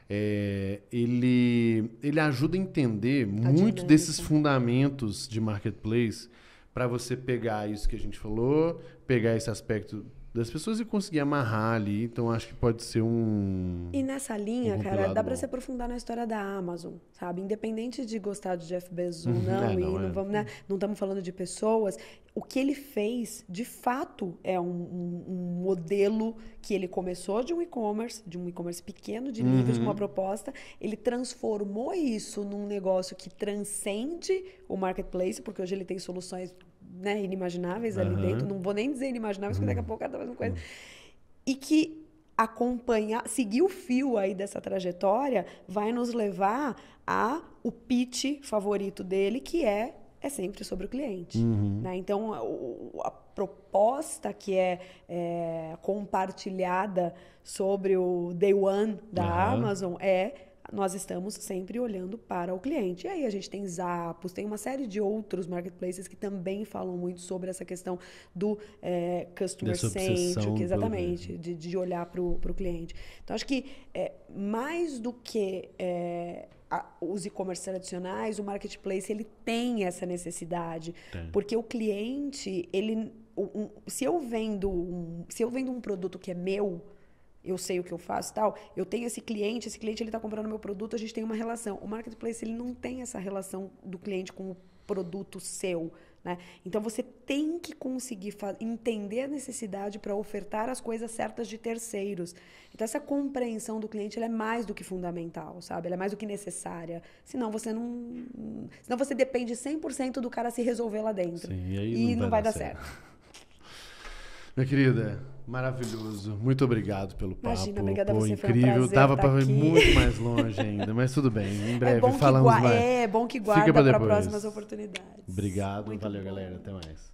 [SPEAKER 1] é, ele, ele ajuda a entender a muito dinâmica. desses fundamentos de marketplace para você pegar isso que a gente falou, pegar esse aspecto das pessoas e conseguir amarrar ali. Então acho que pode ser um. E
[SPEAKER 2] nessa linha, um cara, dá para se aprofundar na história da Amazon, sabe? Independente de gostar de Jeff Bezos ou uhum. não, é, não, e não, é. vamos, né? Não estamos falando de pessoas. O que ele fez, de fato, é um, um, um modelo que ele começou de um e-commerce, de um e-commerce pequeno, de nível, uhum. uma proposta. Ele transformou isso num negócio que transcende o marketplace, porque hoje ele tem soluções né, inimagináveis uhum. ali dentro. Não vou nem dizer inimagináveis, uhum. porque daqui a hum. pouco ela tá fazendo coisa. E que acompanhar, seguir o fio aí dessa trajetória vai nos levar a o pitch favorito dele, que é é sempre sobre o cliente. Uhum. Né? Então, a, a, proposta que é, é, compartilhada sobre o Day One da uhum. Amazon é nós estamos sempre olhando para o cliente. E aí a gente tem Zapos tem uma série de outros marketplaces que também falam muito sobre essa questão do é, customer centric, exatamente, de, de, olhar para o cliente. Então, acho que é, mais do que é, a, os e-commerce tradicionais, o marketplace ele tem essa necessidade, tem. porque o cliente ele um, se eu vendo um, se eu vendo um produto que é meu eu sei o que eu faço tal, eu tenho esse cliente, esse cliente ele está comprando meu produto, a gente tem uma relação. O marketplace ele não tem essa relação do cliente com o produto seu, né? Então você tem que conseguir entender a necessidade para ofertar as coisas certas de terceiros. Então essa compreensão do cliente é mais do que fundamental, sabe? Ela é mais do que necessária. Senão você não, senão você depende 100% do cara se resolver lá dentro. Sim, e, e não vai, não vai dar, dar certo. certo.
[SPEAKER 1] Minha querida, Maravilhoso. Muito obrigado pelo papo. Imagina, obrigada Pô, você, incrível. Foi um Dava tá para ir muito mais longe ainda, mas tudo bem. Em é breve é falamos mais. É, é bom que guarda para próximas oportunidades. Obrigado. Muito valeu, bom. galera. Até
[SPEAKER 3] mais.